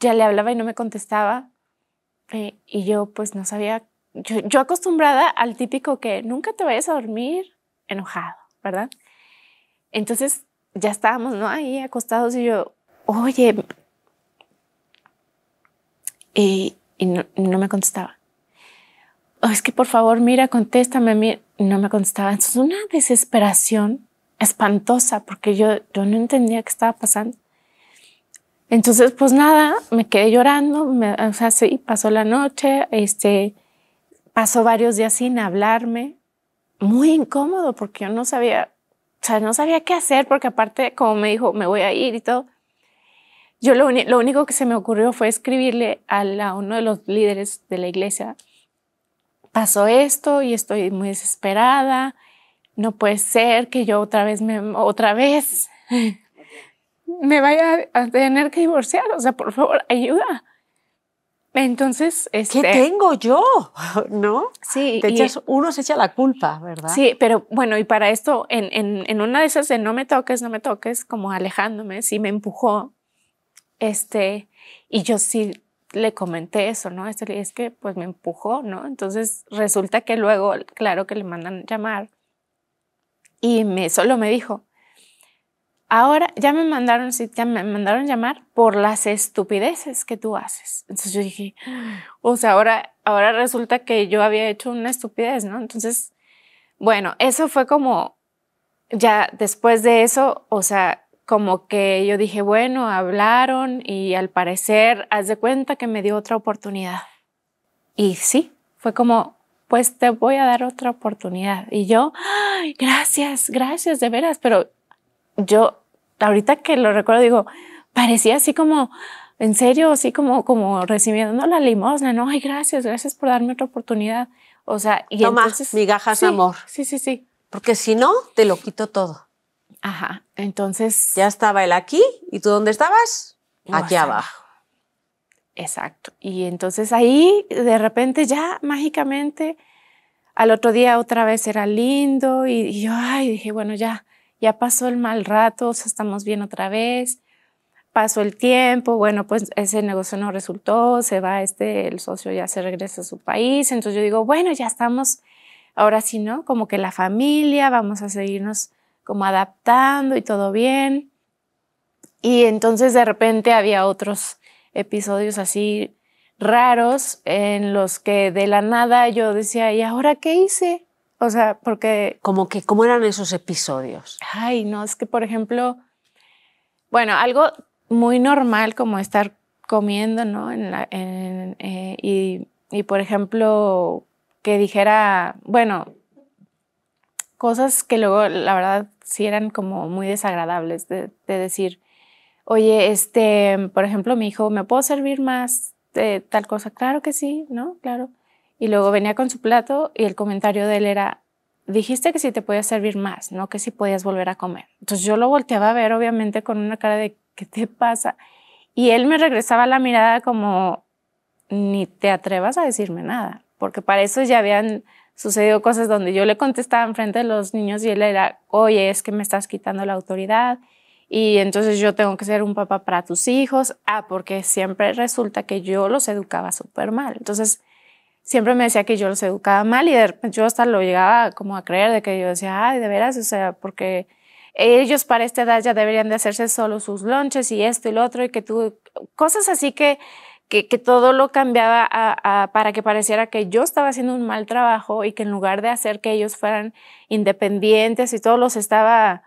A: ya le hablaba y no me contestaba. Eh, y yo pues no sabía, yo, acostumbrada al típico que nunca te vayas a dormir enojado, ¿verdad? Entonces ya estábamos, ¿no? Ahí acostados y yo, oye, y, no, me contestaba. Oh, es que por favor, mira, contéstame, no me contestaba. Entonces una desesperación espantosa porque yo, yo no entendía qué estaba pasando. Entonces, pues nada, me quedé llorando, o sea, sí, pasó la noche, este, pasó varios días sin hablarme, muy incómodo porque yo no sabía, o sea, no sabía qué hacer porque aparte, como me dijo, me voy a ir y todo, yo lo, único que se me ocurrió fue escribirle a, a uno de los líderes de la iglesia, pasó esto y estoy muy desesperada, no puede ser que yo otra vez me, otra vez me vaya a tener que divorciar, o sea, por favor, ayuda.
B: Entonces, este, ¿qué tengo yo? ¿No? Sí. uno se echa la culpa, ¿verdad? Sí,
A: pero bueno, y para esto, en, una de esas de no me toques, no me toques, como alejándome, sí me empujó, este, y yo sí le comenté eso, ¿no? Este, es que pues me empujó, ¿no? Entonces resulta que luego, claro que le mandan llamar y me, solo me dijo, ahora ya me mandaron, ya me mandaron llamar por las estupideces que tú haces. Entonces yo dije, o sea, ahora, ahora resulta que yo había hecho una estupidez, ¿no? Entonces, bueno, eso fue como, ya después de eso, o sea, como que yo dije, bueno, hablaron y al parecer, haz de cuenta que me dio otra oportunidad. Y sí, fue como, pues te voy a dar otra oportunidad. Y yo, Ay, gracias, gracias, de veras, pero yo ahorita que lo recuerdo digo, parecía así como, en serio, así como, como recibiendo la limosna, ¿no? Ay, gracias, gracias por darme otra oportunidad. O sea, y entonces, migajas amor.
B: Sí, sí, sí. Porque si no, te lo quito todo. Ajá, entonces... Ya estaba él aquí, ¿y tú dónde estabas? Aquí abajo. Exacto. Y
A: entonces ahí, de repente, ya mágicamente, al otro día otra vez era lindo y yo, ay, dije, bueno, ya, ya pasó el mal rato, o estamos bien otra vez, pasó el tiempo, bueno, pues ese negocio no resultó, se va este, el socio ya se regresa a su país, entonces yo digo, bueno, ya estamos, ahora sí, ¿no? Como que la familia, vamos a seguirnos como adaptando y todo bien. Y entonces de repente había otros episodios así raros en los que de la nada yo decía, ¿y ahora qué hice?
B: O sea, porque... Como que, ¿cómo eran esos episodios?
A: Ay, no, es que, por ejemplo, bueno, algo muy normal como estar comiendo, ¿no? En eh, y, por ejemplo, que dijera, bueno, cosas que luego, la verdad, sí eran como muy desagradables de, de decir, oye, este, por ejemplo, mi hijo, ¿me puedo servir más de tal cosa? Claro que sí, ¿no? Claro. Y luego venía con su plato y el comentario de él era, dijiste que si te podía servir más, no que si podías volver a comer. Entonces yo lo volteaba a ver obviamente con una cara de, ¿qué te pasa? Y él me regresaba la mirada como, ni te atrevas a decirme nada, porque para eso ya habían sucedido cosas donde yo le contestaba enfrente de los niños y él era, oye, es que me estás quitando la autoridad y entonces yo tengo que ser un papá para tus hijos. Ah, porque siempre resulta que yo los educaba súper mal. Entonces siempre me decía que yo los educaba mal y yo hasta lo llegaba como a creer de que yo decía, ay, de veras, o sea, porque ellos para esta edad ya deberían de hacerse solo sus lonches y esto y lo otro y que tú, cosas así que, que, todo lo cambiaba para que pareciera que yo estaba haciendo un mal trabajo y que en lugar de hacer que ellos fueran independientes y todo los estaba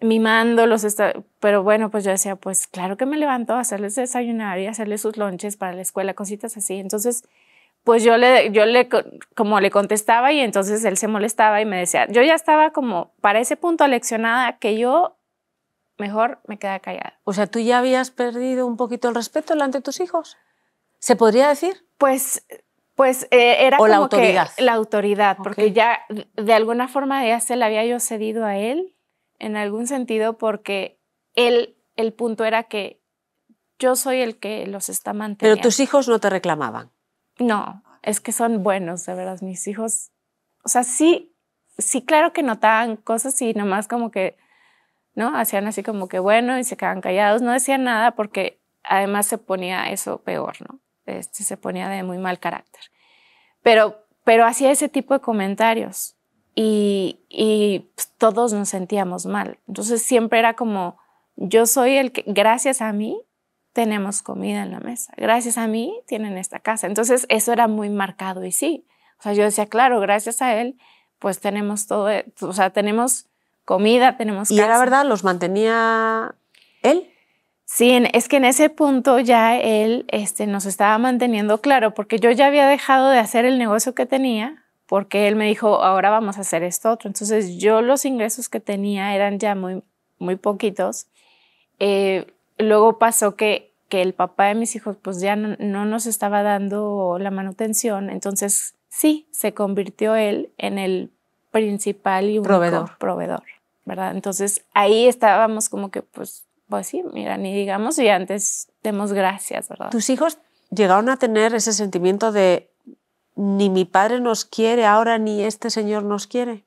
A: mimando, los estaba, pero bueno, pues yo decía, pues claro que me levanto a hacerles desayunar y hacerles sus lonches para la escuela, cositas así. Entonces, pues yo le, yo le, como le contestaba y entonces él se molestaba y me decía, yo ya estaba como para ese punto aleccionada que yo mejor me quedaba
B: callada. O sea, ¿tú ya habías perdido un poquito el respeto delante de tus hijos? ¿Se podría decir? Pues, pues eh, era o la autoridad.
A: la autoridad, porque ya de alguna forma ya se la había yo cedido a él, en algún sentido, porque él, el punto era que yo soy el que los está manteniendo. Pero tus
B: hijos no te reclamaban.
A: No, es que son buenos, de verdad, mis hijos. O sea, sí, sí, claro que notaban cosas y nomás como que, ¿no? Hacían así como que bueno y se quedaban callados, no decían nada porque además se ponía eso peor, ¿no? Este, se ponía de muy mal carácter. Pero, pero hacía ese tipo de comentarios y, pues, todos nos sentíamos mal. Entonces siempre era como, yo soy el que, gracias a mí, tenemos comida en la mesa. Gracias a mí tienen esta casa. Entonces eso era muy marcado y sí. O sea, yo decía, claro, gracias a él, pues tenemos todo, eh, o sea, tenemos comida, tenemos casa. ¿Y era verdad los mantenía él? Sí, es que en ese punto ya él este, nos estaba manteniendo claro, porque yo ya había dejado de hacer el negocio que tenía, porque él me dijo, ahora vamos a hacer esto otro. Entonces yo los ingresos que tenía eran ya muy, muy poquitos. Eh, luego pasó que, el papá de mis hijos pues ya no, nos estaba dando la manutención, entonces sí, se convirtió él en el principal y único proveedor. ¿verdad? Entonces ahí estábamos como que pues, pues, sí, mira, ni digamos y antes demos gracias, ¿verdad? Tus
B: hijos llegaron a tener ese sentimiento de ni mi padre nos quiere ahora ni este señor nos quiere.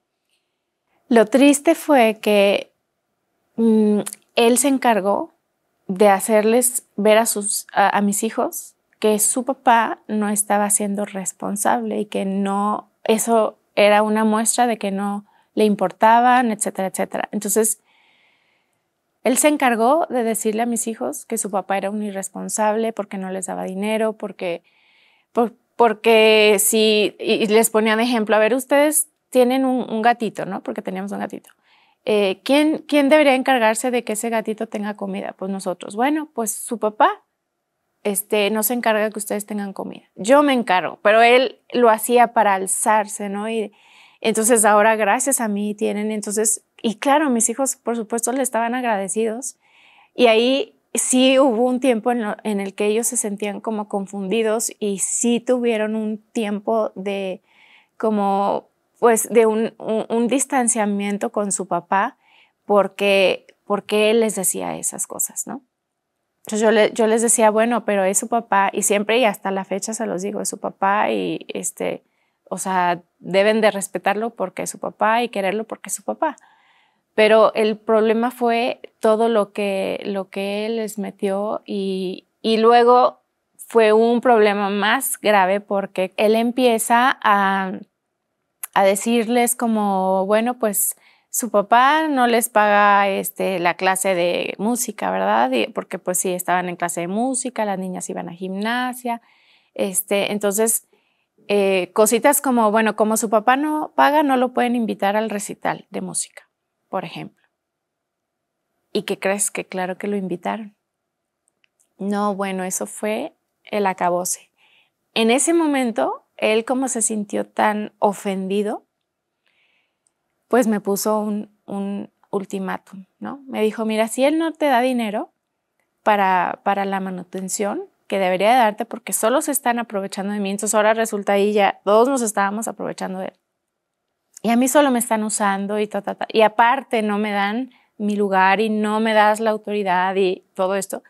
A: Lo triste fue que mm, él se encargó de hacerles ver a, sus, a, mis hijos que su papá no estaba siendo responsable y que no, eso era una muestra de que no le importaban, etcétera, etcétera. Entonces, él se encargó de decirle a mis hijos que su papá era un irresponsable porque no les daba dinero, porque, porque si, y les ponía de ejemplo, a ver, ustedes tienen un, un, gatito, ¿no? Porque teníamos un gatito. Eh, ¿quién, ¿quién debería encargarse de que ese gatito tenga comida? Pues nosotros. Bueno, pues su papá este, no se encarga de que ustedes tengan comida. Yo me encargo, pero él lo hacía para alzarse, ¿no? Y entonces ahora gracias a mí tienen, entonces, y claro, mis hijos por supuesto le estaban agradecidos. Y ahí sí hubo un tiempo en, en, el que ellos se sentían como confundidos y sí tuvieron un tiempo de como pues de un, distanciamiento con su papá porque, porque él les decía esas cosas, ¿no? Entonces yo, yo les decía, bueno, pero es su papá y siempre y hasta la fecha se los digo, es su papá y este, o sea, deben de respetarlo porque es su papá y quererlo porque es su papá. Pero el problema fue todo lo que, lo que él les metió y, y luego fue un problema más grave porque él empieza a a decirles como, bueno, pues su papá no les paga este, la clase de música, ¿verdad? porque pues sí, estaban en clase de música, las niñas iban a gimnasia, este, entonces... Eh, cositas como, bueno, como su papá no paga, no lo pueden invitar al recital de música, por ejemplo. ¿Y qué crees? Que claro que lo invitaron. No, bueno, eso fue el acabose. En ese momento él como se sintió tan ofendido, pues me puso un, ultimátum, ¿no? Me dijo, mira, si él no te da dinero para, para la manutención, que debería de darte porque solo se están aprovechando de mí, entonces ahora resulta ahí ya, todos nos estábamos aprovechando de él. Y a mí solo me están usando y ta, ta, ta. Y aparte no me dan mi lugar y no me das la autoridad y todo esto.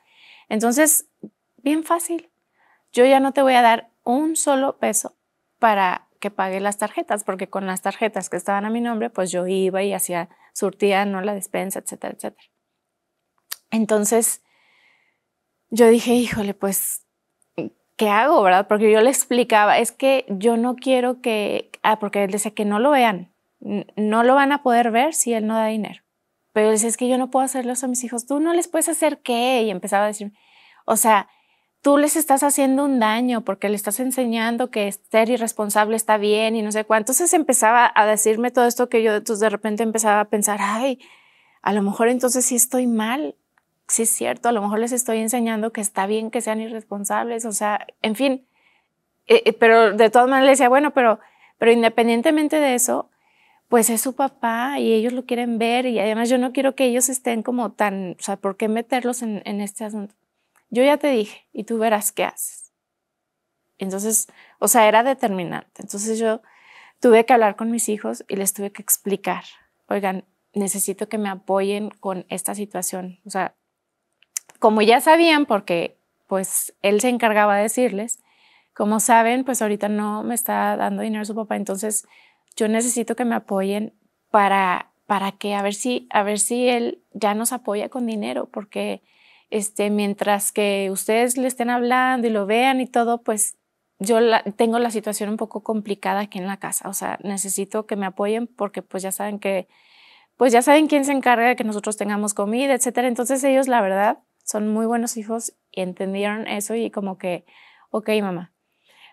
A: Entonces, bien fácil. Yo ya no te voy a dar un solo peso para que pague las tarjetas, porque con las tarjetas que estaban a mi nombre, pues yo iba y hacía, surtía, no la despensa, etcétera, etcétera. Entonces, yo dije, híjole, pues, ¿qué hago, verdad? Porque yo le explicaba, es que yo no quiero que, ah, porque él decía que no lo vean, no lo van a poder ver si él no da dinero. Pero él decía, es que yo no puedo hacerlos a mis hijos, tú no les puedes hacer qué, y empezaba a decir, o sea, tú les estás haciendo un daño porque le estás enseñando que ser irresponsable está bien y no sé cuánto. Entonces empezaba a decirme todo esto que yo de repente empezaba a pensar, ay, a lo mejor entonces sí estoy mal, sí es cierto, a lo mejor les estoy enseñando que está bien que sean irresponsables, o sea, en fin, eh, eh, pero de todas maneras le decía, bueno, pero, pero independientemente de eso, pues es su papá y ellos lo quieren ver y además yo no quiero que ellos estén como tan, o sea, ¿por qué meterlos en, en este asunto? yo ya te dije y tú verás qué haces. Entonces, o sea, era determinante. Entonces yo tuve que hablar con mis hijos y les tuve que explicar, oigan, necesito que me apoyen con esta situación. O sea, como ya sabían, porque pues él se encargaba de decirles, como saben, pues ahorita no me está dando dinero su papá, entonces yo necesito que me apoyen para, para que a ver si, a ver si él ya nos apoya con dinero, porque este, mientras que ustedes le estén hablando y lo vean y todo, pues yo tengo la situación un poco complicada aquí en la casa, o sea, necesito que me apoyen porque pues ya saben que, pues ya saben quién se encarga de que nosotros tengamos comida, etcétera. Entonces ellos, la verdad, son muy buenos hijos y entendieron eso y como que, ok, mamá.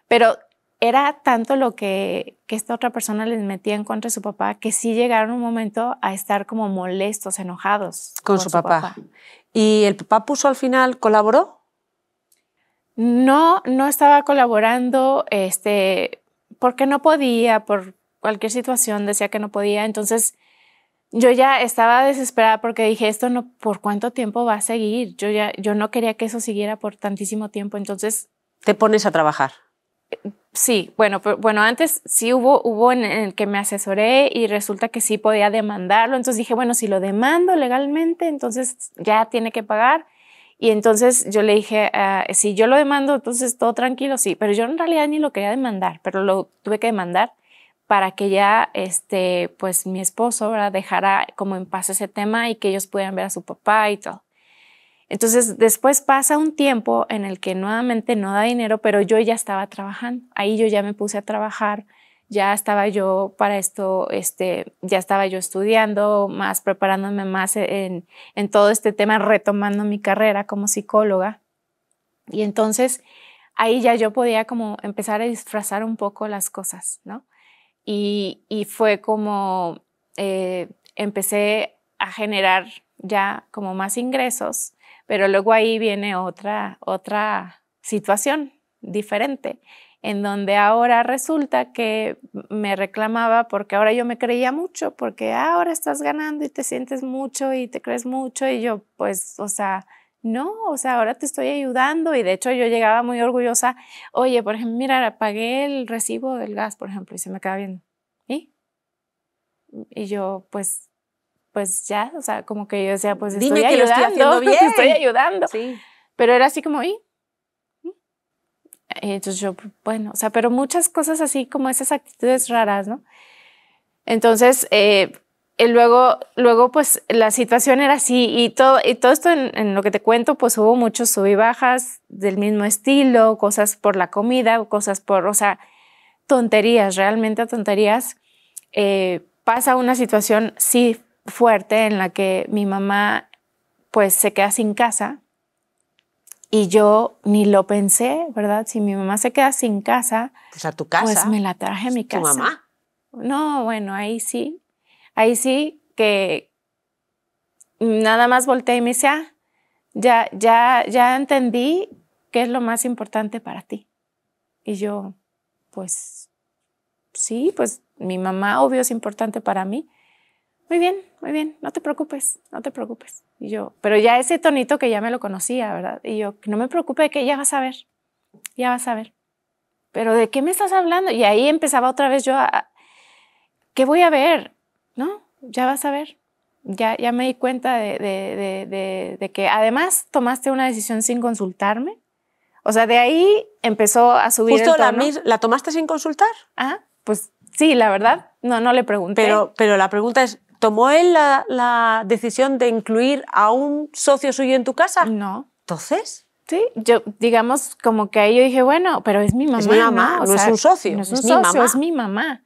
A: Pero era tanto lo que, esta otra persona les metía en contra de su papá que sí llegaron un momento a estar como molestos, enojados. Con, su, papá. ¿Y el papá puso al final, colaboró? No, no estaba colaborando, este, porque no podía, por cualquier situación decía que no podía, entonces yo ya estaba desesperada porque dije, esto no, ¿por cuánto tiempo va a seguir? Yo ya, yo no quería que eso siguiera por tantísimo tiempo, entonces...
B: Te pones a trabajar.
A: Sí, bueno, bueno, antes sí hubo, hubo en el que me asesoré y resulta que sí podía demandarlo. Entonces dije, bueno, si lo demando legalmente, entonces ya tiene que pagar. Y entonces yo le dije, ah, si yo lo demando, entonces todo tranquilo, sí. Pero yo en realidad ni lo quería demandar, pero lo tuve que demandar para que ya, este, pues mi esposo, ahora dejara como en paz ese tema y que ellos pudieran ver a su papá y todo. Entonces, después pasa un tiempo en el que nuevamente no da dinero, pero yo ya estaba trabajando. Ahí yo ya me puse a trabajar, ya estaba yo para esto, este, ya estaba yo estudiando más, preparándome más en, todo este tema, retomando mi carrera como psicóloga. Y entonces ahí ya yo podía como empezar a disfrazar un poco las cosas, ¿no? Y, fue como eh, empecé a generar ya como más ingresos pero luego ahí viene otra, otra situación diferente, en donde ahora resulta que me reclamaba porque ahora yo me creía mucho, porque ah, ahora estás ganando y te sientes mucho y te crees mucho y yo pues, o sea, no, o sea, ahora te estoy ayudando y de hecho yo llegaba muy orgullosa, oye, por ejemplo, mira, pagué el recibo del gas, por ejemplo, y se me acaba bien. ¿Y? Y yo pues pues ya, o sea, como que yo decía, pues estoy ayudando, estoy, ayudando. Sí. Pero era así como, ¿Mm?". ¿y? Entonces yo, bueno, o sea, pero muchas cosas así como esas actitudes raras, ¿no? Entonces, eh, eh, luego, luego, pues la situación era así y todo, y todo esto en, lo que te cuento, pues hubo muchos sub bajas del mismo estilo, cosas por la comida, cosas por, o sea, tonterías, realmente tonterías. Eh, pasa una situación, sí, fuerte en la que mi mamá pues se queda sin casa y yo ni lo pensé, ¿verdad? Si mi mamá se queda sin casa,
B: pues a tu casa. Pues me la
A: traje a mi casa. ¿Tu mamá? No, bueno, ahí sí. Ahí sí que nada más volteé y me dice, ah, ya, ya, ya entendí qué es lo más importante para ti. Y yo, pues sí, pues mi mamá obvio es importante para mí, muy bien, muy bien, no te preocupes, no te preocupes. Y yo, pero ya ese tonito que ya me lo conocía, ¿verdad? Y yo, no me preocupe, que ya vas a ver, ya vas a ver. Pero ¿de qué me estás hablando? Y ahí empezaba otra vez yo a, ¿qué voy a ver? ¿No? Ya vas a ver. Ya, ya me di cuenta de, de, que además tomaste una decisión sin consultarme. O sea, de ahí empezó a subir. el La,
B: la tomaste sin consultar. Ah, pues sí, la verdad, no, no le pregunté. pero la pregunta es, ¿Tomó él la, decisión de incluir a un socio suyo en tu casa? No. ¿Entonces? Sí, yo, digamos, como que ahí yo dije, bueno, pero es mi mamá. Es mi mamá, no, o es un socio. No es, mi mamá. es mi
A: mamá.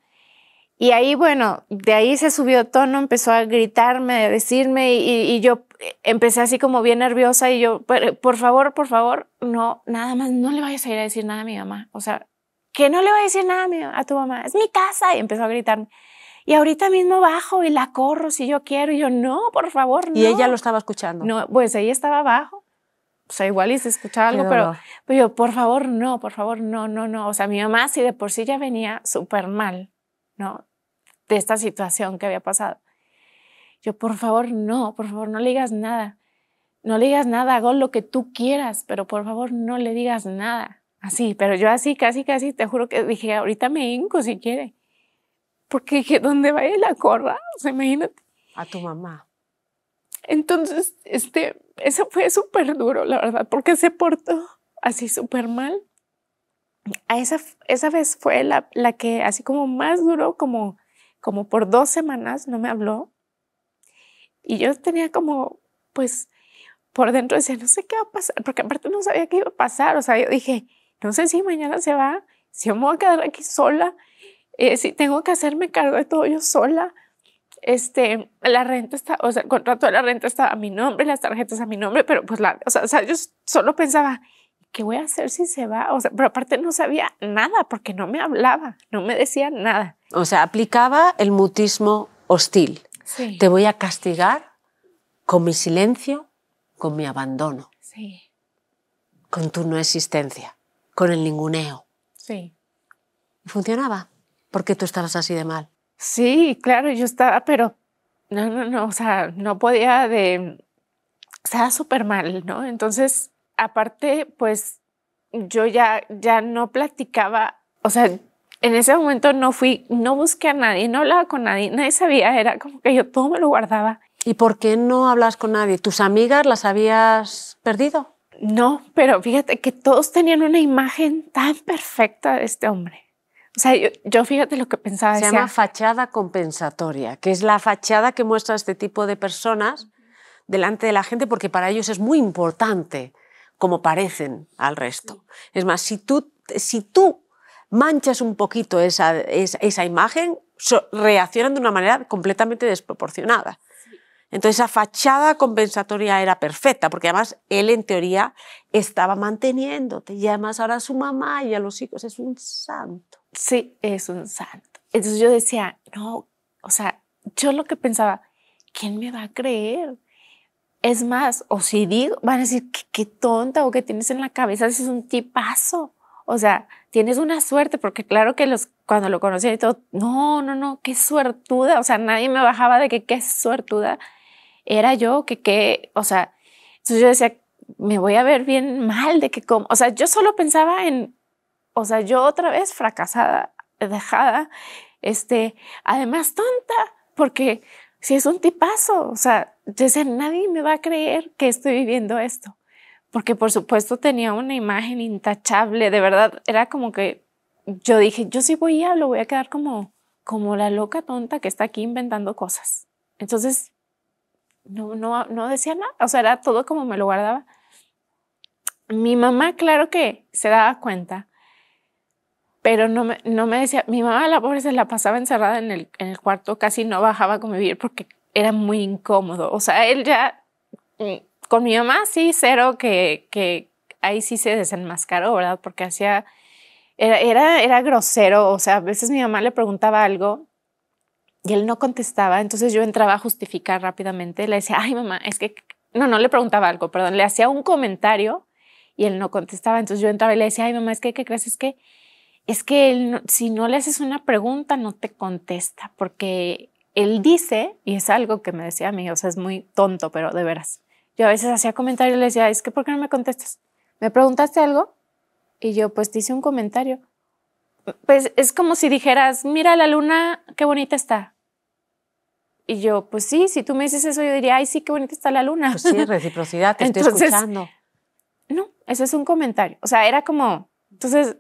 A: Y ahí, bueno, de ahí se subió tono, empezó a gritarme, a decirme, y, yo empecé así como bien nerviosa y yo, por favor, por favor, no, nada más, no le vayas a ir a decir nada a mi mamá. O sea, que no le voy a decir nada a tu mamá, es mi casa. Y empezó a gritarme y ahorita mismo bajo y la corro si yo quiero. Y yo, no, por favor, no. Y ella lo estaba escuchando. No, pues ella estaba abajo. O sea, igual y se escuchaba algo, pero, pues yo, por favor, no, por favor, no, no, no. O sea, mi mamá sí de por sí ya venía súper mal, ¿no? De esta situación que había pasado. Yo, por favor, no, por favor, no le digas nada. No le digas nada, hago lo que tú quieras, pero por favor, no le digas nada. Así, pero yo así, casi, casi, te juro que dije, ahorita me hinco si quiere porque dije, ¿dónde va la corra? O sea, imagínate. A tu mamá. Entonces, este, eso fue súper duro, la verdad, porque se portó así súper mal. A esa, esa vez fue la, que así como más duro como, como por dos semanas, no me habló. Y yo tenía como, pues, por dentro decía, no sé qué va a pasar, porque aparte no sabía qué iba a pasar. O sea, yo dije, no sé si mañana se va, si yo me voy a quedar aquí sola. Eh, si tengo que hacerme cargo de todo yo sola, este, la renta está, o sea, el contrato de la renta estaba a mi nombre, las tarjetas a mi nombre, pero pues la, o sea, yo solo pensaba, ¿qué voy a hacer si se va? O sea, pero aparte no sabía nada porque no me hablaba, no me decía nada.
B: O sea, aplicaba el mutismo hostil. Te voy a castigar con mi silencio, con mi abandono. Sí. Con tu no existencia, con el ninguneo. Sí. funcionaba. ¿Por qué tú estabas así de mal? Sí, claro, yo estaba,
A: pero no, no, no, o sea, no podía de, estaba súper mal, ¿no? Entonces, aparte, pues yo ya, ya no platicaba, o sea, en ese momento no fui, no busqué a nadie, no hablaba con nadie, nadie sabía,
B: era como que yo todo me lo guardaba. ¿Y por qué no hablas con nadie? ¿Tus amigas las habías perdido? No, pero fíjate que todos tenían una imagen tan perfecta de
A: este hombre. O sea,
B: yo, fíjate lo que pensaba. Se llama fachada compensatoria, que es la fachada que muestra este tipo de personas delante de la gente porque para ellos es muy importante como parecen al resto. Es más, si tú, si tú manchas un poquito esa, esa, imagen, reaccionan de una manera completamente desproporcionada. Entonces esa fachada compensatoria era perfecta, porque además él en teoría estaba manteniéndote y además ahora a su mamá y a los hijos es un santo. Sí, es un santo. Entonces yo decía, no, o sea,
A: yo lo que pensaba, ¿quién me va a creer? Es más, o si digo, van a decir, qué, tonta o que tienes en la cabeza, es un tipazo. O sea, tienes una suerte, porque claro que los, cuando lo conocí, y todo, no, no, no, qué suertuda. O sea, nadie me bajaba de que qué suertuda era yo, que qué, o sea, entonces yo decía, me voy a ver bien mal de que como, o sea, yo solo pensaba en o sea, yo otra vez fracasada, dejada, este, además tonta, porque si es un tipazo, o sea, decía, nadie me va a creer que estoy viviendo esto, porque por supuesto tenía una imagen intachable, de verdad, era como que yo dije, yo sí voy a, lo voy a quedar como, como la loca tonta que está aquí inventando cosas. Entonces, no, no, no decía nada, o sea, era todo como me lo guardaba. Mi mamá, claro que se daba cuenta, pero no me, no me decía, mi mamá la pobre se la pasaba encerrada en el, cuarto, casi no bajaba a convivir porque era muy incómodo. O sea, él ya, mm, con mi mamá sí, cero que, que ahí sí se desenmascaró, ¿verdad? Porque hacía, era, era, era grosero, o sea, a veces mi mamá le preguntaba algo y él no contestaba, entonces yo entraba a justificar rápidamente, le decía, ay mamá, es que, no, no le preguntaba algo, perdón, le hacía un comentario y él no contestaba, entonces yo entraba y le decía, ay mamá, es que, ¿qué crees? Es que es que si no le haces una pregunta, no te contesta, porque él dice, y es algo que me decía a mí, o sea, es muy tonto, pero de veras. Yo a veces hacía comentarios y le decía, es que ¿por qué no me contestas? ¿Me preguntaste algo? Y yo, pues te hice un comentario. Pues es como si dijeras, mira la luna, qué bonita está. Y yo, pues sí, si tú me dices eso, yo diría, ay, sí, qué bonita está la luna. Pues sí,
B: reciprocidad, te estoy escuchando.
A: No, eso es un comentario. O sea, era como, entonces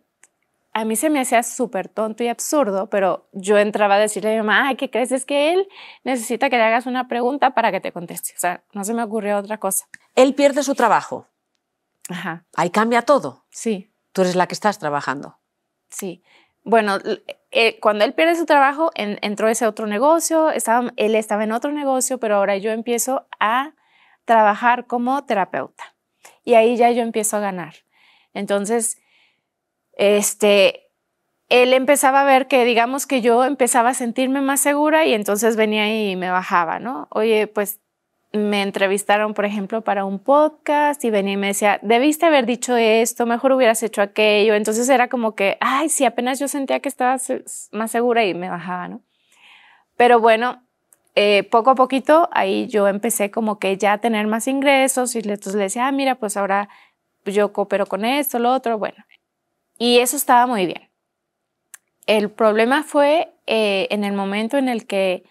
A: a mí se me hacía súper tonto y absurdo, pero yo entraba a decirle a mi mamá, ay, ¿qué crees? Es que él necesita que le hagas una pregunta para que te conteste. O sea, no se me ocurrió otra cosa.
B: Él pierde su trabajo. Ajá. Ahí cambia todo. Sí. Tú eres la que estás trabajando.
A: Sí. Bueno, eh, cuando él pierde su trabajo, entró ese otro negocio, estaba, él estaba en otro negocio, pero ahora yo empiezo a trabajar como terapeuta. Y ahí ya yo empiezo a ganar. Entonces, este, él empezaba a ver que, digamos que yo empezaba a sentirme más segura y entonces venía y me bajaba, ¿no? Oye, pues me entrevistaron, por ejemplo, para un podcast y venía y me decía, debiste haber dicho esto, mejor hubieras hecho aquello. Entonces era como que, ay, sí, apenas yo sentía que estaba más segura y me bajaba, ¿no? Pero bueno, eh, poco a poquito ahí yo empecé como que ya a tener más ingresos y entonces le decía, ah, mira, pues ahora yo coopero con esto, lo otro, bueno. Y eso estaba muy bien. El problema fue eh, en el momento en el que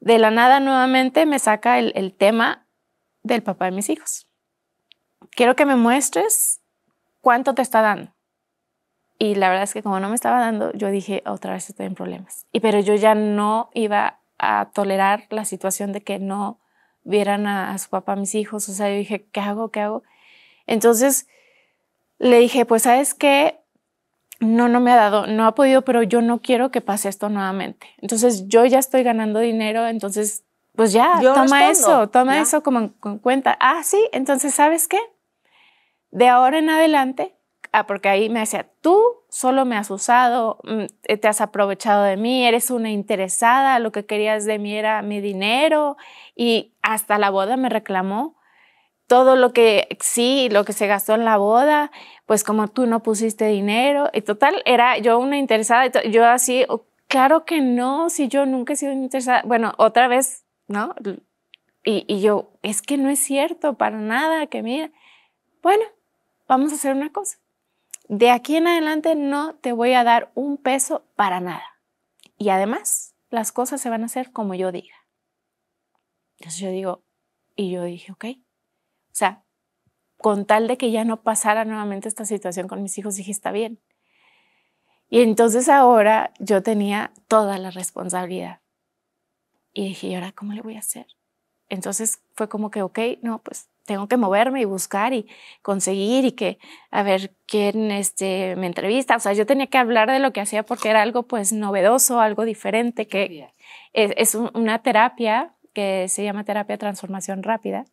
A: de la nada nuevamente me saca el, tema del papá de mis hijos. Quiero que me muestres cuánto te está dando. Y la verdad es que como no me estaba dando, yo dije, otra vez estoy en problemas. Y pero yo ya no iba a tolerar la situación de que no vieran a, su papá a mis hijos. O sea, yo dije, ¿qué hago? ¿Qué hago? Entonces le dije, pues sabes qué, no, no me ha dado, no ha podido, pero yo no quiero que pase esto nuevamente. Entonces yo ya estoy ganando dinero, entonces pues ya, yo toma eso, toma eso como en, cuenta. Ah, sí, entonces ¿sabes qué? De ahora en adelante, ah, porque ahí me decía, tú solo me has usado, mm, eh, te has aprovechado de mí, eres una interesada, lo que querías de mí era mi dinero y hasta la boda me reclamó todo lo que sí, lo que se gastó en la boda, pues como tú no pusiste dinero, y total, era yo una interesada, yo así, oh, claro que no, si yo nunca he sido interesada, bueno, otra vez, ¿no? Y, y yo, es que no es cierto para nada, que mira, bueno, vamos a hacer una cosa. De aquí en adelante no te voy a dar un peso para nada. Y además, las cosas se van a hacer como yo diga. Entonces yo digo, y yo dije, ok, o sea, con tal de que ya no pasara nuevamente esta situación con mis hijos, dije, está bien. Y entonces ahora yo tenía toda la responsabilidad. Y dije, ¿y ahora cómo le voy a hacer? Entonces fue como que, ok, no, pues tengo que moverme y buscar y conseguir y que, a ver, quién este, me entrevista. O sea, yo tenía que hablar de lo que hacía porque era algo pues novedoso, algo diferente, que es, es una terapia que se llama terapia transformación rápida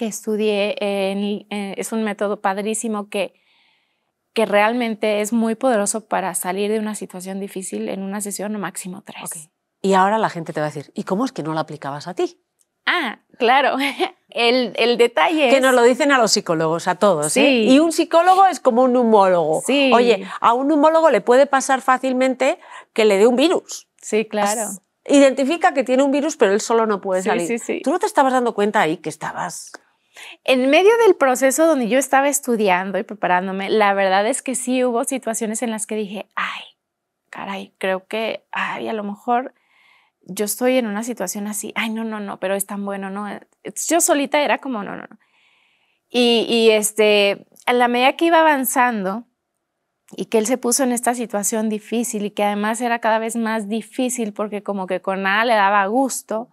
A: que estudié, eh, es un método padrísimo que, que realmente es muy poderoso para salir de una situación difícil en una sesión o máximo tres.
B: Y ahora la gente te va a decir, ¿y cómo es que no lo aplicabas a ti?
A: Ah, claro. El, detalle Que nos lo dicen
B: a los psicólogos, a todos. ¿eh? Y un psicólogo es como un neumólogo. Oye, a un neumólogo le puede pasar fácilmente que le dé un virus. Sí, claro. identifica que tiene un virus, pero él solo no puede sí, salir. Sí, sí. ¿Tú no te estabas dando cuenta ahí que estabas en medio del
A: proceso donde yo estaba estudiando y preparándome, la verdad es que sí hubo situaciones en las que dije, ay, caray, creo que, ay, a lo mejor yo estoy en una situación así, ay, no, no, no, pero es tan bueno, no. Yo solita era como, no, no, no. Y, este, a la medida que iba avanzando y que él se puso en esta situación difícil y que además era cada vez más difícil porque como que con nada le daba gusto,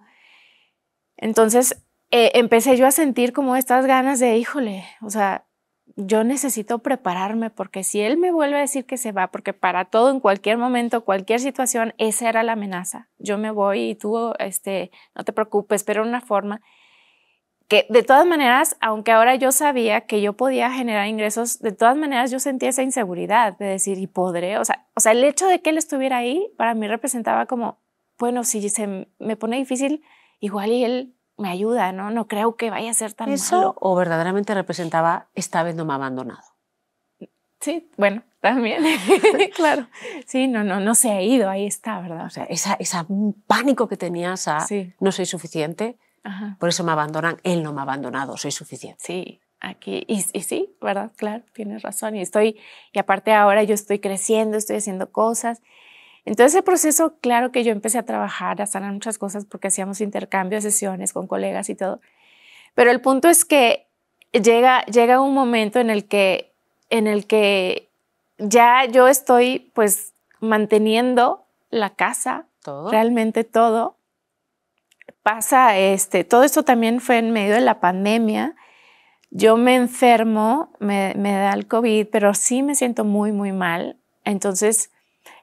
A: entonces eh, empecé yo a sentir como estas ganas de, híjole, o sea, yo necesito prepararme porque si él me vuelve a decir que se va, porque para todo, en cualquier momento, cualquier situación, esa era la amenaza. Yo me voy y tú, este, no te preocupes, pero una forma que de todas maneras, aunque ahora yo sabía que yo podía generar ingresos, de todas maneras yo sentía esa inseguridad de decir, ¿y podré? O sea, o sea, el hecho de que él estuviera ahí para mí representaba como, bueno, si se me pone difícil, igual y él me ayuda, ¿no? No creo que vaya a ser tan ¿Eso malo.
B: o verdaderamente representaba esta vez no me ha abandonado?
A: Sí, bueno, también, claro. Sí, no, no, no se ha ido, ahí está, ¿verdad? O sea, esa,
B: pánico que tenías a no soy suficiente, por eso me abandonan, él no me ha abandonado, soy suficiente. Sí, aquí, y, y, sí, ¿verdad? Claro, tienes razón, y estoy, y aparte ahora yo estoy creciendo,
A: estoy haciendo cosas, entonces ese proceso, claro que yo empecé a trabajar, a sanar muchas cosas porque hacíamos intercambios, sesiones con colegas y todo. Pero el punto es que llega, llega un momento en el que, en el que ya yo estoy pues manteniendo la casa, ¿Todo? realmente todo. Pasa este, todo esto también fue en medio de la pandemia. Yo me enfermo, me, me da el COVID, pero sí me siento muy, muy mal. Entonces,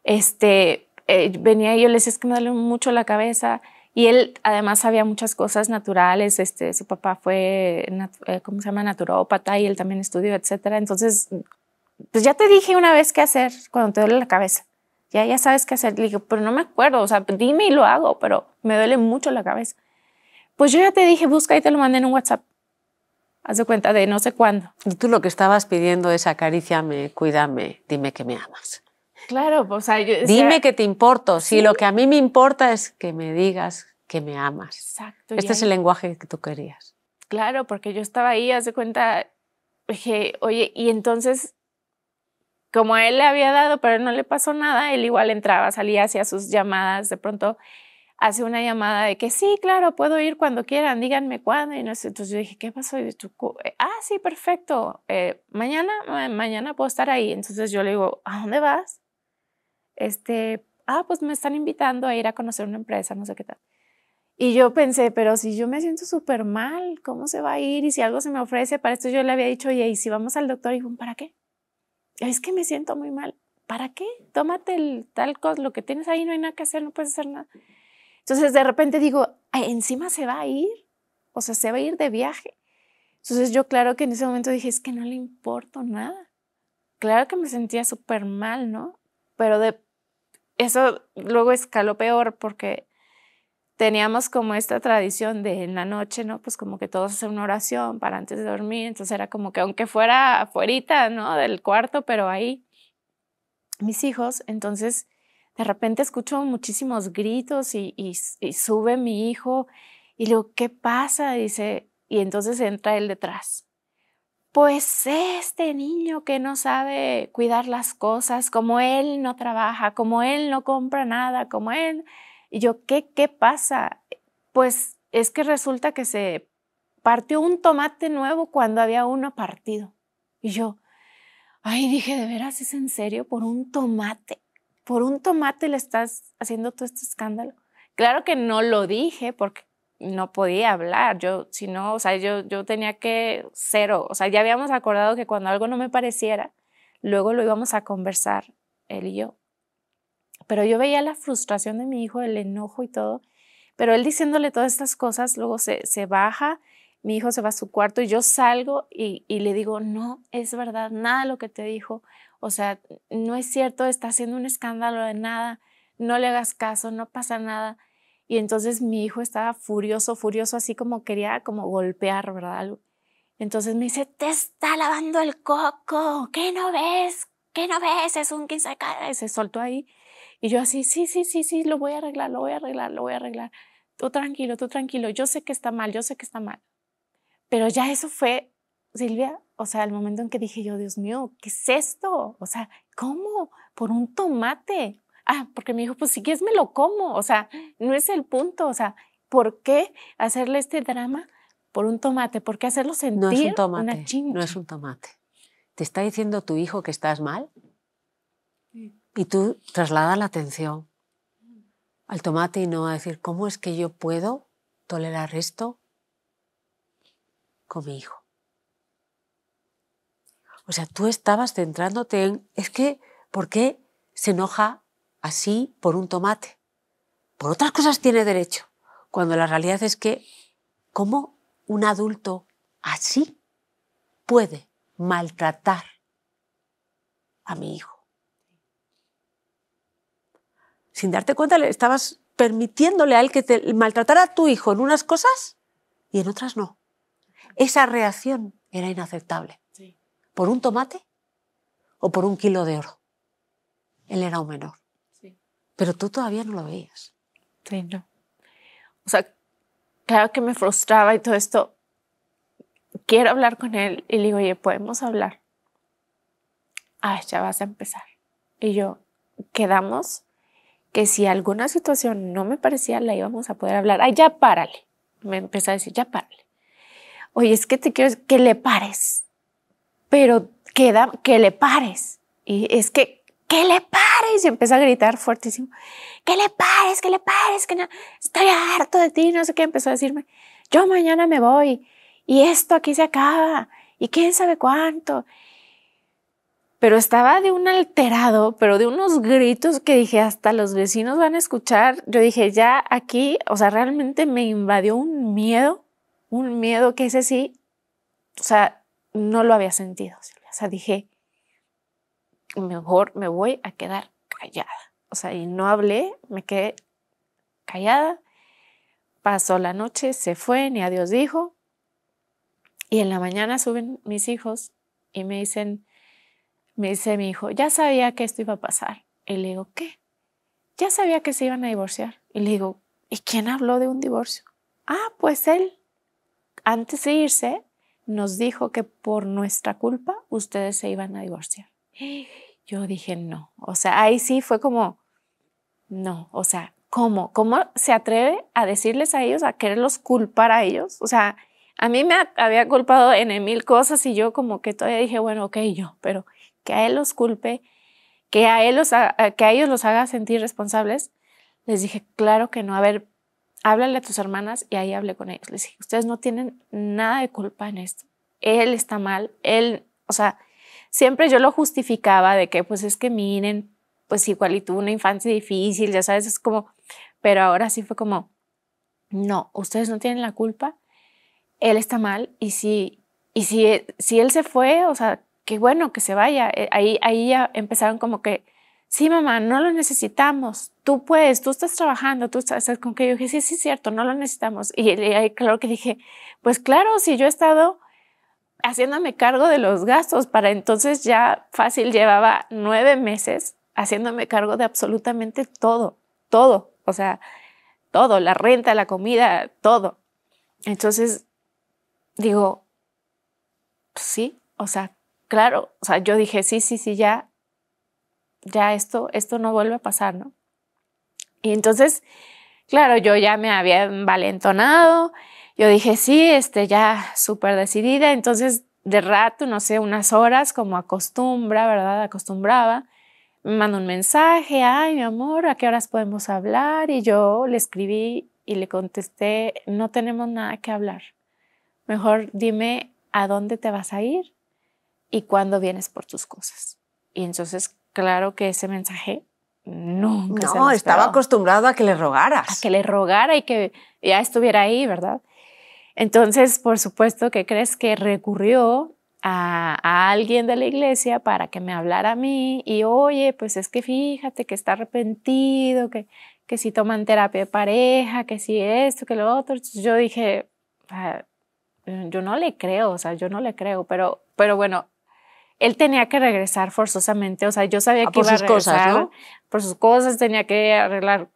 A: este, eh, venía y yo le decía, es que me duele mucho la cabeza. Y él además sabía muchas cosas naturales, este, su papá fue, eh, ¿cómo se llama? Naturópata y él también estudió, etcétera. Entonces, pues ya te dije una vez qué hacer cuando te duele la cabeza. Ya, ya sabes qué hacer. Le dije, pero no me acuerdo, o sea, dime y lo hago, pero me duele mucho
B: la cabeza. Pues yo ya te dije, busca y te lo mandé en un WhatsApp. Haz de cuenta de no sé cuándo. Y tú lo que estabas pidiendo es acaríciame, cuídame, dime que me amas.
A: Claro, dime que
B: te importo. Si lo que a mí me importa es que me digas que me amas. Exacto. Este es el lenguaje que tú querías.
A: Claro, porque yo estaba ahí, hace cuenta, dije, oye, y entonces, como a él le había dado, pero no le pasó nada, él igual entraba, salía, hacia sus llamadas, de pronto hace una llamada de que sí, claro, puedo ir cuando quieran, díganme cuándo. Y no entonces yo dije, ¿qué pasó? Eh, ah, sí, perfecto. Eh, mañana, mañana puedo estar ahí. Entonces yo le digo, ¿a dónde vas? este, ah, pues me están invitando a ir a conocer una empresa, no sé qué tal. Y yo pensé, pero si yo me siento súper mal, ¿cómo se va a ir? Y si algo se me ofrece, para esto yo le había dicho, oye, y si vamos al doctor, y digo, ¿para qué? Es que me siento muy mal. ¿Para qué? Tómate el tal cosa, lo que tienes ahí no hay nada que hacer, no puedes hacer nada. Entonces de repente digo, ah, encima se va a ir, o sea, se va a ir de viaje. Entonces yo claro que en ese momento dije, es que no le importo nada. Claro que me sentía súper mal, ¿no? Pero de, eso luego escaló peor porque teníamos como esta tradición de en la noche, ¿no? Pues como que todos hacen una oración para antes de dormir, entonces era como que aunque fuera afuerita, ¿no? Del cuarto, pero ahí mis hijos, entonces de repente escucho muchísimos gritos y, y, sube mi hijo y le digo, ¿qué pasa? Dice, y entonces entra él detrás pues este niño que no sabe cuidar las cosas, como él no trabaja, como él no compra nada, como él. Y yo, ¿qué, qué pasa? Pues es que resulta que se partió un tomate nuevo cuando había uno partido. Y yo, ay, dije, ¿de veras es en serio? Por un tomate, por un tomate le estás haciendo todo este escándalo. Claro que no lo dije porque no podía hablar, yo, si o sea, yo, yo tenía que cero, o sea, ya habíamos acordado que cuando algo no me pareciera, luego lo íbamos a conversar, él y yo. Pero yo veía la frustración de mi hijo, el enojo y todo, pero él diciéndole todas estas cosas, luego se, baja, mi hijo se va a su cuarto y yo salgo y, y le digo, no, es verdad, nada lo que te dijo, o sea, no es cierto, está haciendo un escándalo de nada, no le hagas caso, no pasa nada. Y entonces mi hijo estaba furioso, furioso, así como quería como golpear, ¿verdad? Entonces me dice, te está lavando el coco, ¿qué no ves? ¿Qué no ves? Es un 15 Y se soltó ahí. Y yo así, sí, sí, sí, sí, lo voy a arreglar, lo voy a arreglar, lo voy a arreglar. Tú tranquilo, tú tranquilo, yo sé que está mal, yo sé que está mal. Pero ya eso fue, Silvia, o sea, el momento en que dije yo, Dios mío, ¿qué es esto? O sea, ¿cómo? Por un tomate. Ah, porque mi hijo, pues si quieres me lo como, o sea, no es el punto, o sea,
B: ¿por qué
A: hacerle este drama
B: por un tomate? ¿Por qué hacerlo sentir no es un tomate, una No es un tomate. Te está diciendo tu hijo que estás mal y tú trasladas la atención al tomate y no a decir, ¿cómo es que yo puedo tolerar esto con mi hijo? O sea, tú estabas centrándote en, es que, ¿por qué se enoja así por un tomate. Por otras cosas tiene derecho, cuando la realidad es que, ¿cómo un adulto así puede maltratar a mi hijo? Sin darte cuenta, le estabas permitiéndole a él que te maltratara a tu hijo en unas cosas y en otras no. Esa reacción era inaceptable. ¿Por un tomate o por un kilo de oro? Él era un menor pero tú todavía no lo veías. Sí, no.
A: O sea, claro que me frustraba y todo esto. Quiero hablar con él y le digo, oye, podemos hablar. Ah, ya vas a empezar. Y yo, quedamos que si alguna situación no me parecía, la íbamos a poder hablar. Ay, ah, ya párale. Me empezó a decir, ya párale. Oye, es que te quiero que le pares, pero queda que le pares. Y es que que le pares. Y empieza a gritar fuertísimo, que le
B: pares, que le pares, que no,
A: estoy harto de ti, no sé qué. Empezó a decirme, yo mañana me voy y esto aquí se acaba y quién sabe cuánto. Pero estaba de un alterado, pero de unos gritos que dije, hasta los vecinos van a escuchar. Yo dije, ya aquí, o sea, realmente me invadió un miedo, un miedo que ese sí, o sea, no lo había sentido. O sea, dije, mejor me voy a quedar callada. O sea, y no hablé, me quedé callada. Pasó la noche, se fue, ni adiós dijo. Y en la mañana suben mis hijos y me dicen, me dice mi hijo, ya sabía que esto iba a pasar. Y le digo, ¿qué? Ya sabía que se iban a divorciar. Y le digo, ¿y quién habló de un divorcio? Ah, pues él. Antes de irse, nos dijo que por nuestra culpa ustedes se iban a divorciar yo dije no. O sea, ahí sí fue como, no, o sea, ¿cómo? ¿Cómo se atreve a decirles a ellos, a quererlos culpar a ellos? O sea, a mí me había culpado en mil cosas y yo como que todavía dije, bueno, ok, yo, pero que a él los culpe, que a, él que a ellos los haga sentir responsables, les dije, claro que no, a ver, háblale a tus hermanas y ahí hablé con ellos. Les dije, ustedes no tienen nada de culpa en esto. Él está mal, él, o sea, siempre yo lo justificaba de que pues es que miren, pues igual y tuvo una infancia difícil, ya sabes, es como, pero ahora sí fue como, no, ustedes no tienen la culpa, él está mal y si, y si, si él se fue, o sea, qué bueno que se vaya. Eh, ahí, ahí ya empezaron como que, sí, mamá, no lo necesitamos, tú puedes, tú estás trabajando, tú estás con que yo dije, sí, sí, es cierto, no lo necesitamos. Y, y ahí claro que dije, pues claro, si yo he estado haciéndome cargo de los gastos. Para entonces ya fácil llevaba nueve meses haciéndome cargo de absolutamente todo, todo, o sea, todo, la renta, la comida, todo. Entonces, digo, pues sí, o sea, claro, o sea, yo dije, sí, sí, sí, ya, ya esto, esto no vuelve a pasar, ¿no? Y entonces, claro, yo ya me había valentonado yo dije, sí, este, ya súper decidida. Entonces, de rato, no sé, unas horas, como acostumbra, ¿verdad? Acostumbraba. Me mandó un mensaje, ay, mi amor, ¿a qué horas podemos hablar? Y yo le escribí y le contesté, no tenemos nada que hablar. Mejor dime a dónde te vas a ir y cuándo vienes por tus cosas. Y entonces, claro que ese mensaje nunca no, estaba acostumbrado a que le rogaras. A que le rogara y que ya estuviera ahí, ¿verdad? Entonces, por supuesto que crees que recurrió a, alguien de la iglesia para que me hablara a mí y, oye, pues es que fíjate que está arrepentido, que, que si toman terapia de pareja, que si esto, que lo otro. yo dije, ah, yo no le creo, o sea, yo no le creo, pero, pero bueno, él tenía que regresar forzosamente, o sea, yo sabía ah, que iba a regresar cosas, por sus cosas, tenía que arreglar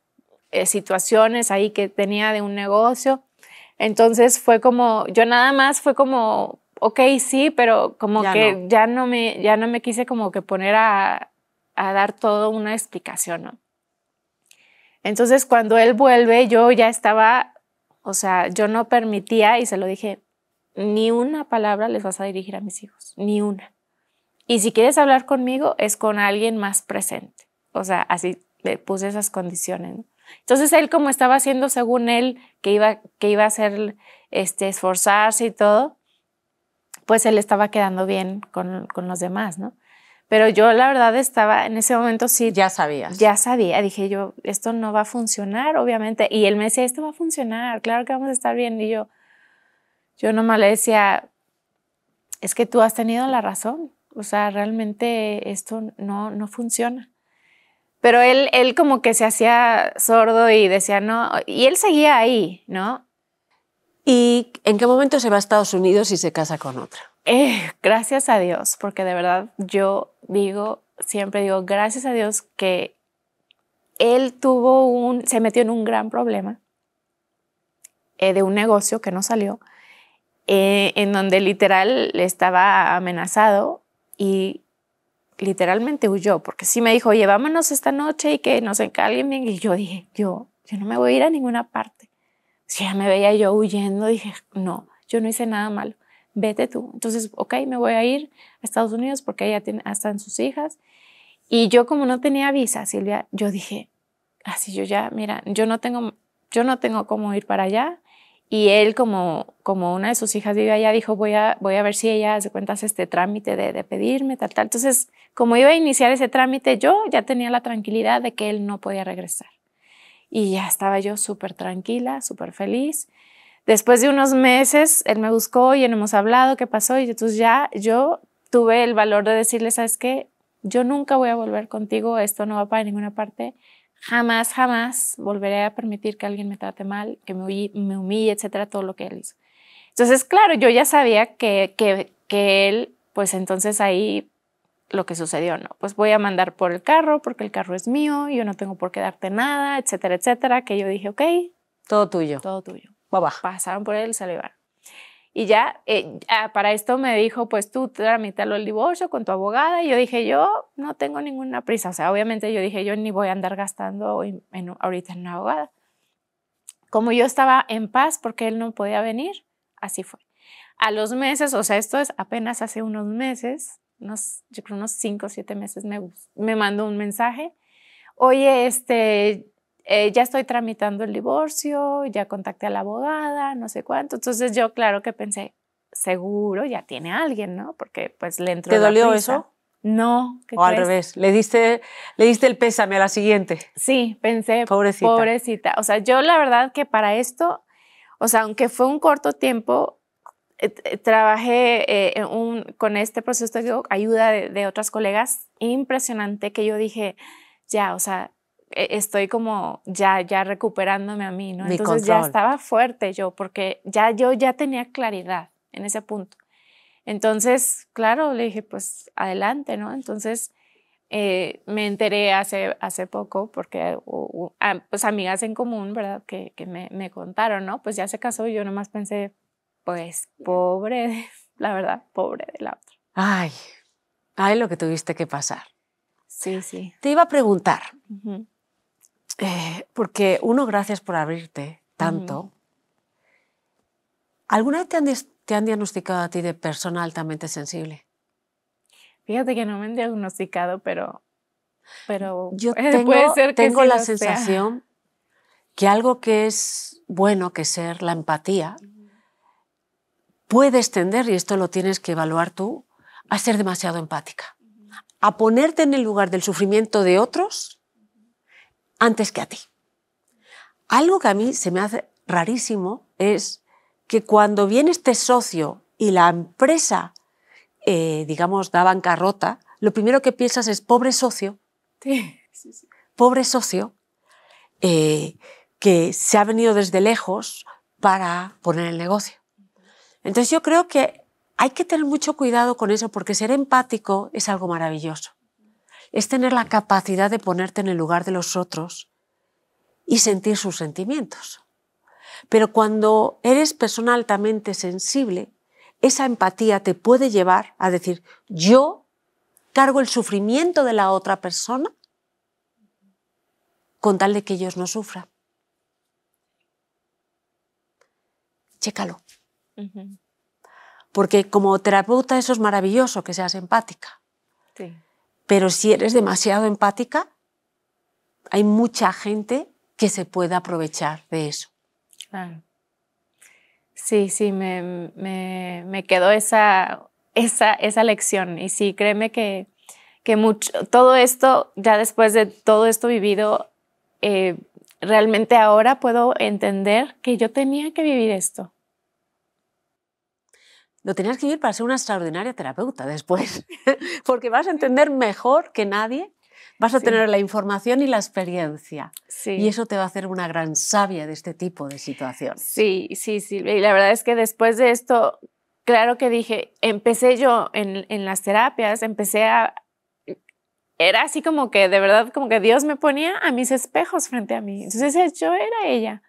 A: eh, situaciones ahí que tenía de un negocio. Entonces fue como, yo nada más fue como, ok, sí, pero como que ya, no me, ya no me quise como que poner a, a dar todo una explicación, ¿no? Entonces cuando él vuelve, yo ya estaba, o sea, yo no permitía y se lo dije, ni una palabra les vas a dirigir a mis hijos, ni una. Y si quieres hablar conmigo, es con alguien más presente. O sea, así le puse esas condiciones. Entonces él como estaba haciendo según él que iba, que iba a hacer, este, esforzarse y todo, pues él estaba quedando bien con, los demás, ¿no? Pero yo la verdad estaba en ese momento sí. Ya sabías. Ya sabía, dije yo, esto no va a funcionar, obviamente. Y él me decía, esto va a funcionar, claro que vamos a estar bien. Y yo, yo nomás le decía, es que tú has tenido la razón, o sea, realmente esto no, no funciona. Pero él, él como que se hacía sordo y decía no, y él seguía ahí, ¿no?
B: ¿Y en qué momento se va a Estados Unidos y se casa con otra?
A: Eh, gracias a Dios, porque de verdad yo digo, siempre digo, gracias a Dios que él tuvo un, se metió en un gran problema eh, de un negocio que no salió, eh, en donde literal le estaba amenazado y literalmente huyó, porque sí me dijo, oye, vámonos esta noche y que nos encalguen bien. Y yo dije, yo, yo no me voy a ir a ninguna parte. Si ya me veía yo huyendo, dije, no, yo no hice nada malo, vete tú. Entonces, ok, me voy a ir a Estados Unidos porque ella tiene, están sus hijas. Y yo como no tenía visa, Silvia, yo dije, así ah, yo ya, mira, yo no tengo, yo no tengo cómo ir para allá, y él, como, como una de sus hijas vive allá, dijo, voy a, voy a ver si ella hace cuentas este trámite de, de, pedirme, tal, tal. Entonces, como iba a iniciar ese trámite, yo ya tenía la tranquilidad de que él no podía regresar. Y ya estaba yo súper tranquila, súper feliz. Después de unos meses, él me buscó y hemos hablado qué pasó. Y entonces ya yo tuve el valor de decirle, ¿sabes qué? Yo nunca voy a volver contigo, esto no va para ninguna parte. Jamás, jamás volveré a permitir que alguien me trate mal, que me humille, etcétera, todo lo que él hizo. Entonces, claro, yo ya sabía que, él, pues entonces ahí lo que sucedió, ¿no? Pues voy a mandar por el carro porque el carro es mío, yo no tengo por qué darte nada, etcétera, etcétera, que yo dije, ok. Todo tuyo. Todo tuyo. Baba. Pasaron por él, se lo llevaron. Y eh, ya, para esto me dijo, pues tú tramítalo el divorcio con tu abogada. Y yo dije, yo no tengo ninguna prisa. O sea, obviamente yo dije, yo ni voy a andar gastando en, ahorita en una abogada. Como yo estaba en paz porque él no podía venir, así fue. A los meses, o sea, esto es apenas hace unos meses, unos, yo creo unos 5 o 7 meses, me, me mandó un mensaje. Oye, este, eh, ya estoy tramitando el divorcio, ya contacté a la abogada, no sé cuánto. Entonces yo claro que pensé, seguro ya tiene alguien, ¿no?
B: Porque pues le entró ¿Te dolió eso? No. o al revés, le diste, le diste el pésame a la siguiente. Sí, pensé, pobrecita. pobrecita.
A: O sea, yo la verdad que para esto, o sea, aunque fue un corto tiempo, eh, eh, trabajé un, con este proceso de ayuda de otras colegas impresionante que yo dije, ya, o sea, e-, estoy como ya, ya recuperándome a mí, ¿no? Entonces ya estaba fuerte yo, porque ya yo ya tenía claridad en ese punto. Entonces, claro, le dije, pues adelante, ¿no? Entonces eh, me enteré hace, hace poco, porque pues amigas en común, ¿verdad? Que, que me, me, contaron, ¿no? Pues ya se casó y yo nomás pensé, pues pobre, de, la verdad, pobre de la otra.
B: Ay, ay lo que tuviste que pasar. Sí, sí. Te iba a preguntar, uh eh, porque uno, gracias por abrirte tanto. ¿Alguna vez te han, diagnosticado a ti de persona altamente sensible?
A: Fíjate que no me han diagnosticado, pero pero
B: yo tengo, tengo la sensación que algo que es bueno que ser la empatía puede extender, y esto lo tienes que evaluar tú, a ser demasiado empática, a ponerte en el lugar del sufrimiento de otros antes que a ti. Algo que a mí se me hace rarísimo es que cuando viene este socio y la empresa, eh, digamos, da bancarrota, lo primero que piensas es, pobre socio, pobre socio, eh, que se ha venido desde lejos para poner el negocio. Entonces yo creo que hay que tener mucho cuidado con eso porque ser empático es algo maravilloso es tener la capacidad de ponerte en el lugar de los otros y sentir sus sentimientos. Pero cuando eres persona altamente sensible, esa empatía te puede llevar a decir, yo cargo el sufrimiento de la otra persona con tal de que ellos no sufran. Chécalo. Porque como terapeuta eso es maravilloso, que seas empática. Sí. Pero si eres demasiado empática, hay mucha gente que se puede aprovechar de eso.
A: Sí, sí, me, quedó esa, esa, esa lección. Y sí, créeme que, que mucho, todo esto, ya después de todo esto vivido, eh, realmente ahora puedo entender que yo tenía
B: que vivir esto. Lo tenías que ir para ser una extraordinaria terapeuta después, porque vas a entender mejor que nadie, vas a tener la información y la experiencia. Y eso te va a hacer una gran sabia de este tipo de situaciones.
A: Sí, sí, sí. Y la verdad es que después de esto, claro que dije, empecé yo en, en las terapias, empecé a, era así como que de verdad como que Dios me ponía a mis espejos frente a mí. Entonces yo era ella.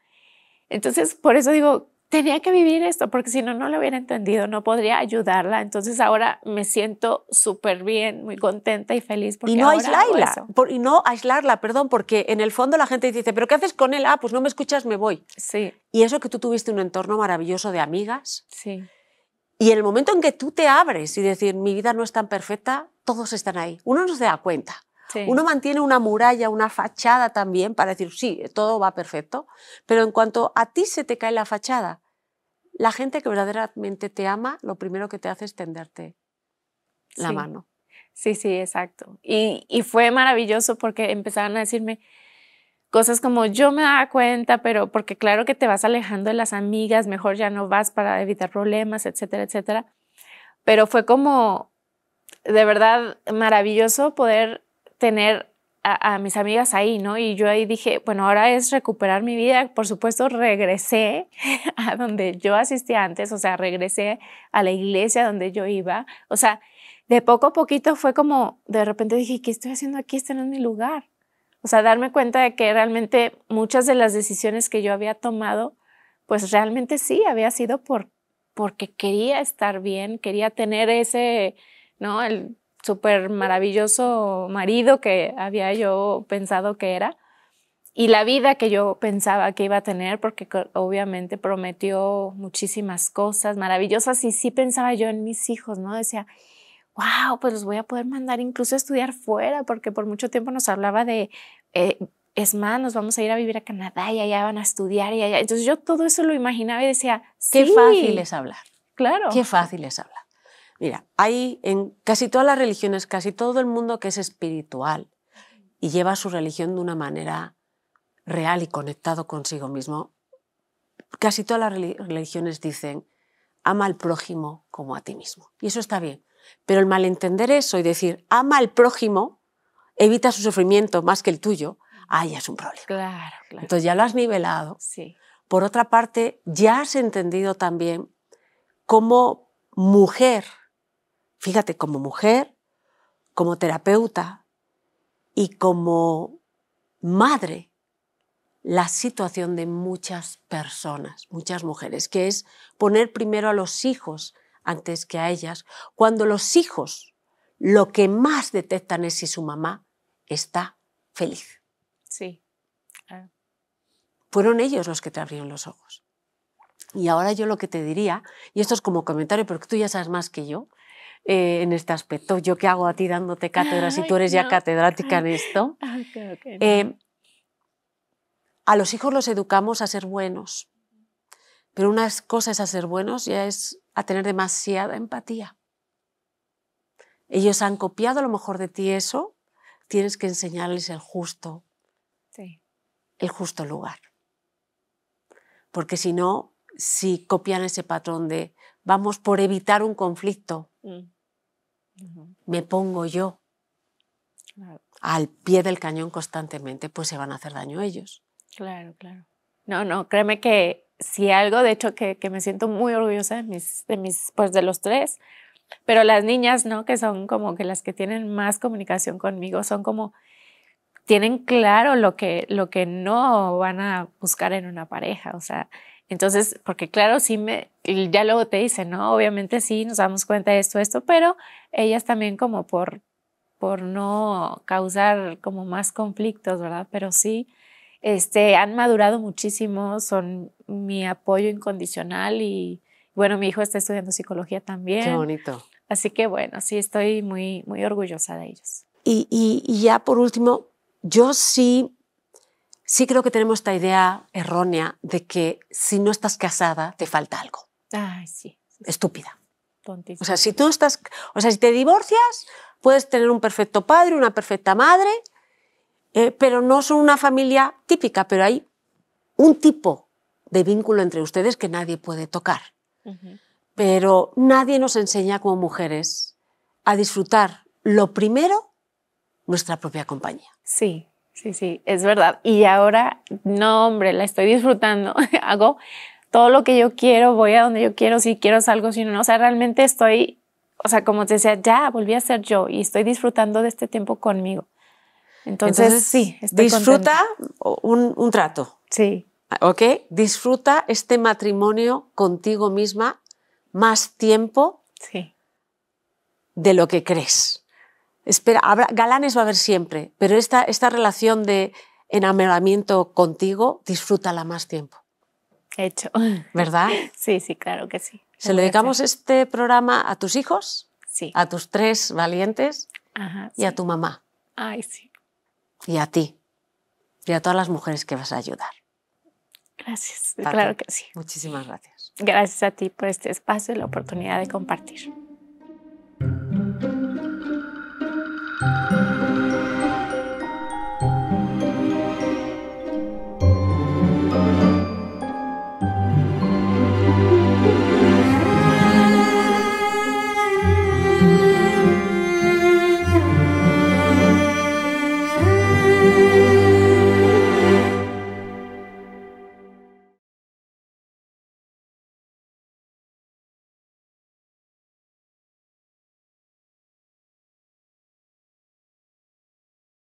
A: Entonces por eso digo, tenía que vivir esto, porque si no, no lo hubiera entendido, no podría ayudarla. Entonces ahora me
B: siento súper bien, muy contenta y feliz. Porque y no aislarla, y no aislarla, perdón, porque en el fondo la gente dice, pero ¿qué haces con él? Ah, pues no me escuchas, me voy. Sí. Y eso que tú tuviste un entorno maravilloso de amigas. Sí. Y en el momento en que tú te abres y decir, mi vida no es tan perfecta, todos están ahí. Uno no se da cuenta. Uno mantiene una muralla, una fachada también para decir, sí, todo va perfecto, pero en cuanto a ti se te cae la fachada, la gente que verdaderamente te ama, lo primero que te hace es tenderte la mano. Sí, sí, exacto. Y, y fue maravilloso porque empezaron
A: a decirme, cosas como yo me daba cuenta, pero porque claro que te vas alejando de las amigas, mejor ya no vas para evitar problemas, etcétera, etcétera. Pero fue como de verdad maravilloso poder tener a, mis amigas ahí, ¿no? Y yo ahí dije, bueno, ahora es recuperar mi vida. Por supuesto, regresé a donde yo asistía antes, o sea, regresé a la iglesia donde yo iba. O sea, de poco a poquito fue como, de repente dije, ¿qué estoy haciendo aquí? Este no es mi lugar. O sea, darme cuenta de que realmente muchas de las decisiones que yo había tomado, pues realmente sí, había sido por, porque quería estar bien, quería tener ese, ¿no? El, súper maravilloso marido que había yo pensado que era y la vida que yo pensaba que iba a tener, porque obviamente prometió muchísimas cosas maravillosas y sí pensaba yo en mis hijos, ¿no? Decía, wow, pues los voy a poder mandar incluso a estudiar fuera, porque por mucho tiempo nos hablaba de, eh, es más, nos vamos a ir a vivir a Canadá y allá van a estudiar y allá. Entonces yo todo eso lo imaginaba y decía, sí.
B: qué fácil es hablar. Claro. Qué fácil es hablar. Mira, hay en casi todas las religiones, casi todo el mundo que es espiritual y lleva su religión de una manera real y conectado consigo mismo, casi todas las religiones dicen, ama al prójimo como a ti mismo. Y eso está bien. Pero el malentender eso y decir, ama al prójimo, evita su sufrimiento más que el tuyo, ahí es un problema. Claro, Entonces ya lo has nivelado. Sí. Por otra parte, ya has entendido también cómo mujer fíjate, como mujer, como terapeuta y como madre, la situación de muchas personas, muchas mujeres, que es poner primero a los hijos antes que a ellas, cuando los hijos lo que más detectan es si su mamá está feliz. Sí. Fueron ellos los que te abrieron los ojos. Y ahora yo lo que te diría, y esto es como comentario, porque tú ya sabes más que yo, eh, en este aspecto. Yo qué hago a ti dándote cátedra si tú eres ya catedrática en esto.
A: Ah, eh,
B: a los hijos los educamos a ser buenos, pero una cosa es a ser buenos y es a tener demasiada empatía. Ellos han copiado a lo mejor de ti eso, tienes que enseñarles el justo,
A: el
B: justo lugar. Porque si no, si copian ese patrón de vamos por evitar un conflicto. Mm. Me pongo yo al pie del cañón constantemente, pues se van a hacer daño ellos. Claro, claro. No, no, créeme que si algo,
A: de hecho, que, me siento muy orgullosa de mis, de mis, pues de los tres, pero las niñas, ¿no? Que son como que las que tienen más comunicación conmigo, son como, tienen claro lo que, lo que no van a buscar en una pareja, o sea, entonces, porque claro, sí me, ya luego te dicen, ¿no? Obviamente sí, nos damos cuenta de esto, esto, pero ellas también como por, por no causar como más conflictos, ¿verdad? Pero sí, este, han madurado muchísimo, son mi apoyo incondicional y bueno, mi hijo está estudiando psicología también. Qué bonito. Así que bueno, sí, estoy muy, muy orgullosa de ellos.
B: Y, y, y ya por último, yo sí sí creo que tenemos esta idea errónea de que si no estás casada te falta algo. Ay, sí. Estúpida. O sea, si tú estás, o sea, si te divorcias, puedes tener un perfecto padre, una perfecta madre, eh, pero no son una familia típica, pero hay un tipo de vínculo entre ustedes que nadie puede tocar. Pero nadie nos enseña como mujeres a disfrutar lo primero nuestra propia compañía. Sí, Sí,
A: sí, es verdad. Y ahora, no, hombre, la estoy disfrutando. Hago todo lo que yo quiero, voy a donde yo quiero, si quiero algo, si no, o sea, realmente estoy, o sea, como te decía, ya volví a ser yo y estoy disfrutando de este tiempo conmigo. Entonces, sí, estoy disfruta
B: un, trato. Sí. Ah, ¿Ok? Disfruta este matrimonio contigo misma más tiempo de lo que crees. Espera, galanes va a haber siempre, pero esta, esta relación de enamoramiento contigo, disfrútala más tiempo. Hecho. ¿Verdad? Sí, sí, claro que sí. ¿Se lo dedicamos este programa a tus hijos? Sí. A tus tres valientes Ajá, y a tu mamá. Ay, sí. Y a ti. Y a todas las mujeres que vas a ayudar.
A: Gracias, claro que sí.
B: Muchísimas gracias.
A: Gracias a ti por este espacio y la oportunidad de compartir.